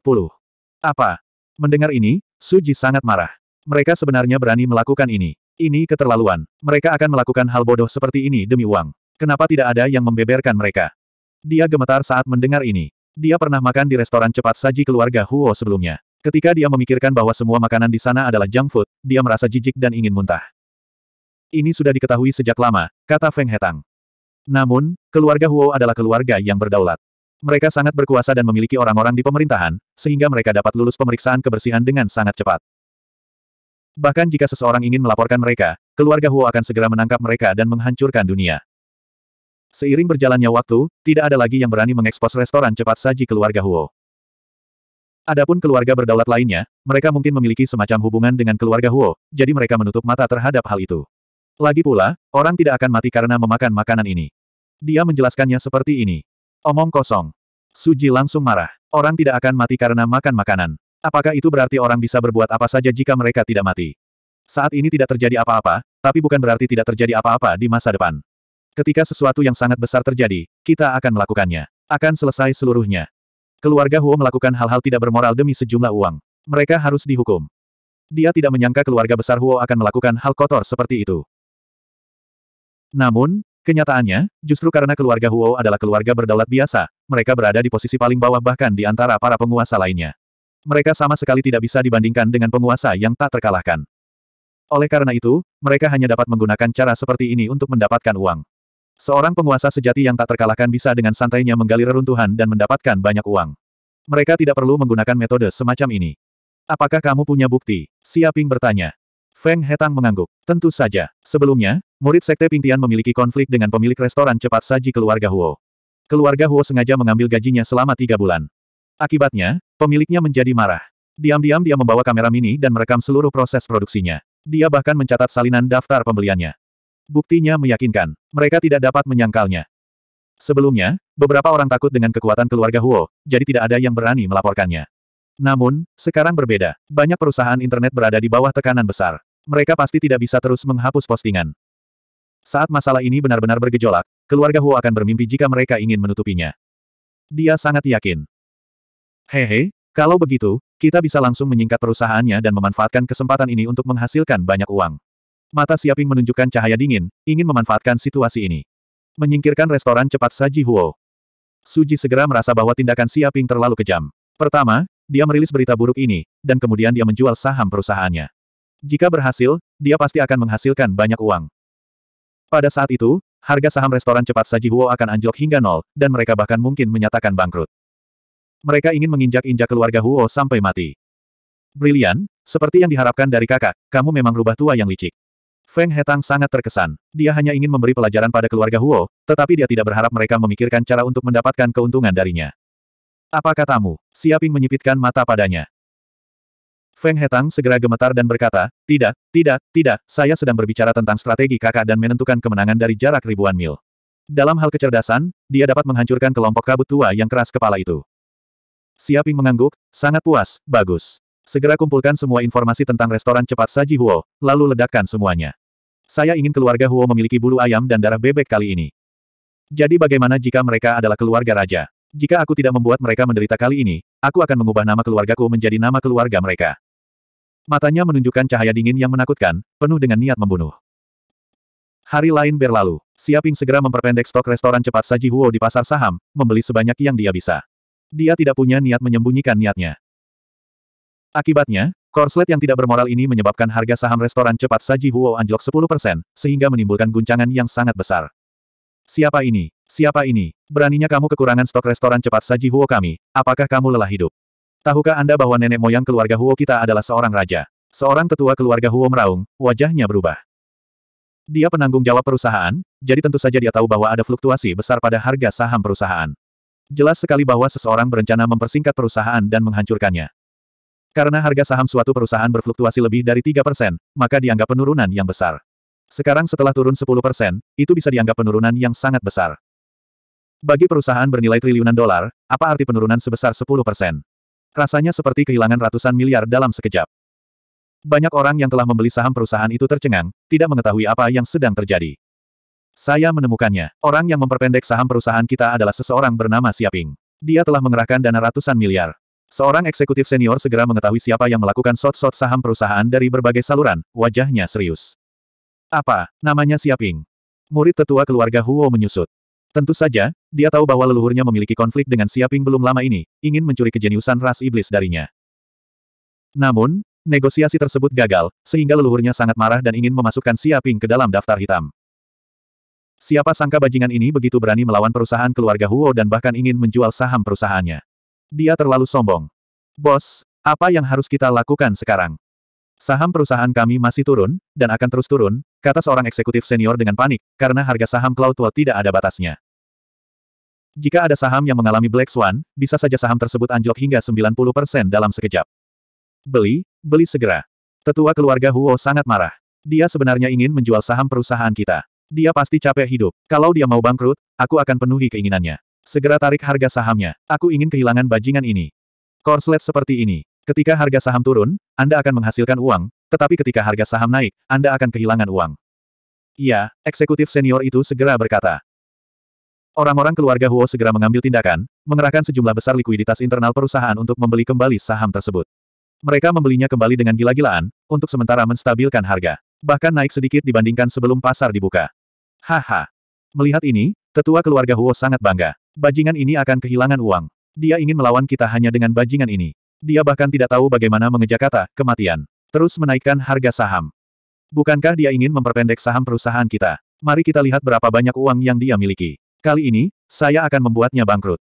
Apa? Mendengar ini, Suji sangat marah. Mereka sebenarnya berani melakukan ini. Ini keterlaluan. Mereka akan melakukan hal bodoh seperti ini demi uang. Kenapa tidak ada yang membeberkan mereka? Dia gemetar saat mendengar ini. Dia pernah makan di restoran cepat saji keluarga Huo sebelumnya. Ketika dia memikirkan bahwa semua makanan di sana adalah junk food, dia merasa jijik dan ingin muntah. Ini sudah diketahui sejak lama, kata Feng Hetang. Namun, keluarga Huo adalah keluarga yang berdaulat. Mereka sangat berkuasa dan memiliki orang-orang di pemerintahan, sehingga mereka dapat lulus pemeriksaan kebersihan dengan sangat cepat. Bahkan jika seseorang ingin melaporkan mereka, keluarga Huo akan segera menangkap mereka dan menghancurkan dunia. Seiring berjalannya waktu, tidak ada lagi yang berani mengekspos restoran cepat saji keluarga Huo. Adapun keluarga berdaulat lainnya, mereka mungkin memiliki semacam hubungan dengan keluarga Huo, jadi mereka menutup mata terhadap hal itu. Lagi pula, orang tidak akan mati karena memakan makanan ini. Dia menjelaskannya seperti ini. Omong kosong. Suji langsung marah. Orang tidak akan mati karena makan makanan. Apakah itu berarti orang bisa berbuat apa saja jika mereka tidak mati? Saat ini tidak terjadi apa-apa, tapi bukan berarti tidak terjadi apa-apa di masa depan. Ketika sesuatu yang sangat besar terjadi, kita akan melakukannya. Akan selesai seluruhnya. Keluarga Huo melakukan hal-hal tidak bermoral demi sejumlah uang. Mereka harus dihukum. Dia tidak menyangka keluarga besar Huo akan melakukan hal kotor seperti itu. Namun, kenyataannya, justru karena keluarga Huo adalah keluarga berdaulat biasa, mereka berada di posisi paling bawah bahkan di antara para penguasa lainnya. Mereka sama sekali tidak bisa dibandingkan dengan penguasa yang tak terkalahkan. Oleh karena itu, mereka hanya dapat menggunakan cara seperti ini untuk mendapatkan uang. Seorang penguasa sejati yang tak terkalahkan bisa dengan santainya menggali reruntuhan dan mendapatkan banyak uang. Mereka tidak perlu menggunakan metode semacam ini. Apakah kamu punya bukti? Siaping bertanya. Feng Hetang mengangguk. Tentu saja. Sebelumnya, murid Sekte Pingtian memiliki konflik dengan pemilik restoran cepat saji keluarga Huo. Keluarga Huo sengaja mengambil gajinya selama tiga bulan. Akibatnya, pemiliknya menjadi marah. Diam-diam dia membawa kamera mini dan merekam seluruh proses produksinya. Dia bahkan mencatat salinan daftar pembeliannya. Buktinya meyakinkan. Mereka tidak dapat menyangkalnya. Sebelumnya, beberapa orang takut dengan kekuatan keluarga Huo, jadi tidak ada yang berani melaporkannya. Namun, sekarang berbeda. Banyak perusahaan internet berada di bawah tekanan besar. Mereka pasti tidak bisa terus menghapus postingan. Saat masalah ini benar-benar bergejolak, keluarga Huo akan bermimpi jika mereka ingin menutupinya. Dia sangat yakin. Hehe, kalau begitu, kita bisa langsung menyingkat perusahaannya dan memanfaatkan kesempatan ini untuk menghasilkan banyak uang. Mata Siaping menunjukkan cahaya dingin, ingin memanfaatkan situasi ini. Menyingkirkan restoran cepat Saji Huo. Suji segera merasa bahwa tindakan Siaping terlalu kejam. Pertama, dia merilis berita buruk ini, dan kemudian dia menjual saham perusahaannya. Jika berhasil, dia pasti akan menghasilkan banyak uang. Pada saat itu, harga saham restoran cepat Saji Huo akan anjlok hingga nol, dan mereka bahkan mungkin menyatakan bangkrut. Mereka ingin menginjak-injak keluarga Huo sampai mati. Brilian, seperti yang diharapkan dari kakak, kamu memang rubah tua yang licik. Feng Hetang sangat terkesan. Dia hanya ingin memberi pelajaran pada keluarga Huo, tetapi dia tidak berharap mereka memikirkan cara untuk mendapatkan keuntungan darinya. Apa katamu? Siaping menyipitkan mata padanya. Feng Hetang segera gemetar dan berkata, Tidak, tidak, tidak, saya sedang berbicara tentang strategi kakak dan menentukan kemenangan dari jarak ribuan mil. Dalam hal kecerdasan, dia dapat menghancurkan kelompok kabut tua yang keras kepala itu. Siaping mengangguk, sangat puas, bagus. Segera kumpulkan semua informasi tentang restoran cepat saji Huo, lalu ledakkan semuanya. Saya ingin keluarga Huo memiliki bulu ayam dan darah bebek kali ini. Jadi bagaimana jika mereka adalah keluarga raja? Jika aku tidak membuat mereka menderita kali ini, aku akan mengubah nama keluargaku menjadi nama keluarga mereka. Matanya menunjukkan cahaya dingin yang menakutkan, penuh dengan niat membunuh. Hari lain berlalu. Siaping segera memperpendek stok restoran cepat saji Huo di pasar saham, membeli sebanyak yang dia bisa. Dia tidak punya niat menyembunyikan niatnya. Akibatnya, Korslet yang tidak bermoral ini menyebabkan harga saham restoran cepat saji Huo anjlok 10%, sehingga menimbulkan guncangan yang sangat besar. Siapa ini? Siapa ini? Beraninya kamu kekurangan stok restoran cepat saji Huo kami, apakah kamu lelah hidup? Tahukah Anda bahwa nenek moyang keluarga Huo kita adalah seorang raja? Seorang tetua keluarga Huo meraung, wajahnya berubah. Dia penanggung jawab perusahaan, jadi tentu saja dia tahu bahwa ada fluktuasi besar pada harga saham perusahaan. Jelas sekali bahwa seseorang berencana mempersingkat perusahaan dan menghancurkannya. Karena harga saham suatu perusahaan berfluktuasi lebih dari 3%, maka dianggap penurunan yang besar. Sekarang setelah turun 10%, itu bisa dianggap penurunan yang sangat besar. Bagi perusahaan bernilai triliunan dolar, apa arti penurunan sebesar 10%? Rasanya seperti kehilangan ratusan miliar dalam sekejap. Banyak orang yang telah membeli saham perusahaan itu tercengang, tidak mengetahui apa yang sedang terjadi. Saya menemukannya. Orang yang memperpendek saham perusahaan kita adalah seseorang bernama Siaping. Dia telah mengerahkan dana ratusan miliar. Seorang eksekutif senior segera mengetahui siapa yang melakukan shot-shot saham perusahaan dari berbagai saluran, wajahnya serius. Apa, namanya Siaping? Murid tetua keluarga Huo menyusut. Tentu saja, dia tahu bahwa leluhurnya memiliki konflik dengan Siaping belum lama ini, ingin mencuri kejeniusan ras iblis darinya. Namun, negosiasi tersebut gagal, sehingga leluhurnya sangat marah dan ingin memasukkan Siaping ke dalam daftar hitam. Siapa sangka bajingan ini begitu berani melawan perusahaan keluarga Huo dan bahkan ingin menjual saham perusahaannya. Dia terlalu sombong. Bos, apa yang harus kita lakukan sekarang? Saham perusahaan kami masih turun, dan akan terus turun, kata seorang eksekutif senior dengan panik, karena harga saham Cloudwell tidak ada batasnya. Jika ada saham yang mengalami Black Swan, bisa saja saham tersebut anjlok hingga 90% dalam sekejap. Beli, beli segera. Tetua keluarga Huo sangat marah. Dia sebenarnya ingin menjual saham perusahaan kita. Dia pasti capek hidup. Kalau dia mau bangkrut, aku akan penuhi keinginannya. Segera tarik harga sahamnya. Aku ingin kehilangan bajingan ini. Korslet seperti ini. Ketika harga saham turun, Anda akan menghasilkan uang, tetapi ketika harga saham naik, Anda akan kehilangan uang. Iya, eksekutif senior itu segera berkata. Orang-orang keluarga Huo segera mengambil tindakan, mengerahkan sejumlah besar likuiditas internal perusahaan untuk membeli kembali saham tersebut. Mereka membelinya kembali dengan gila-gilaan, untuk sementara menstabilkan harga. Bahkan naik sedikit dibandingkan sebelum pasar dibuka. Haha. Melihat ini, Tetua keluarga Huo sangat bangga. Bajingan ini akan kehilangan uang. Dia ingin melawan kita hanya dengan bajingan ini. Dia bahkan tidak tahu bagaimana mengejar kata, kematian. Terus menaikkan harga saham. Bukankah dia ingin memperpendek saham perusahaan kita? Mari kita lihat berapa banyak uang yang dia miliki. Kali ini, saya akan membuatnya bangkrut.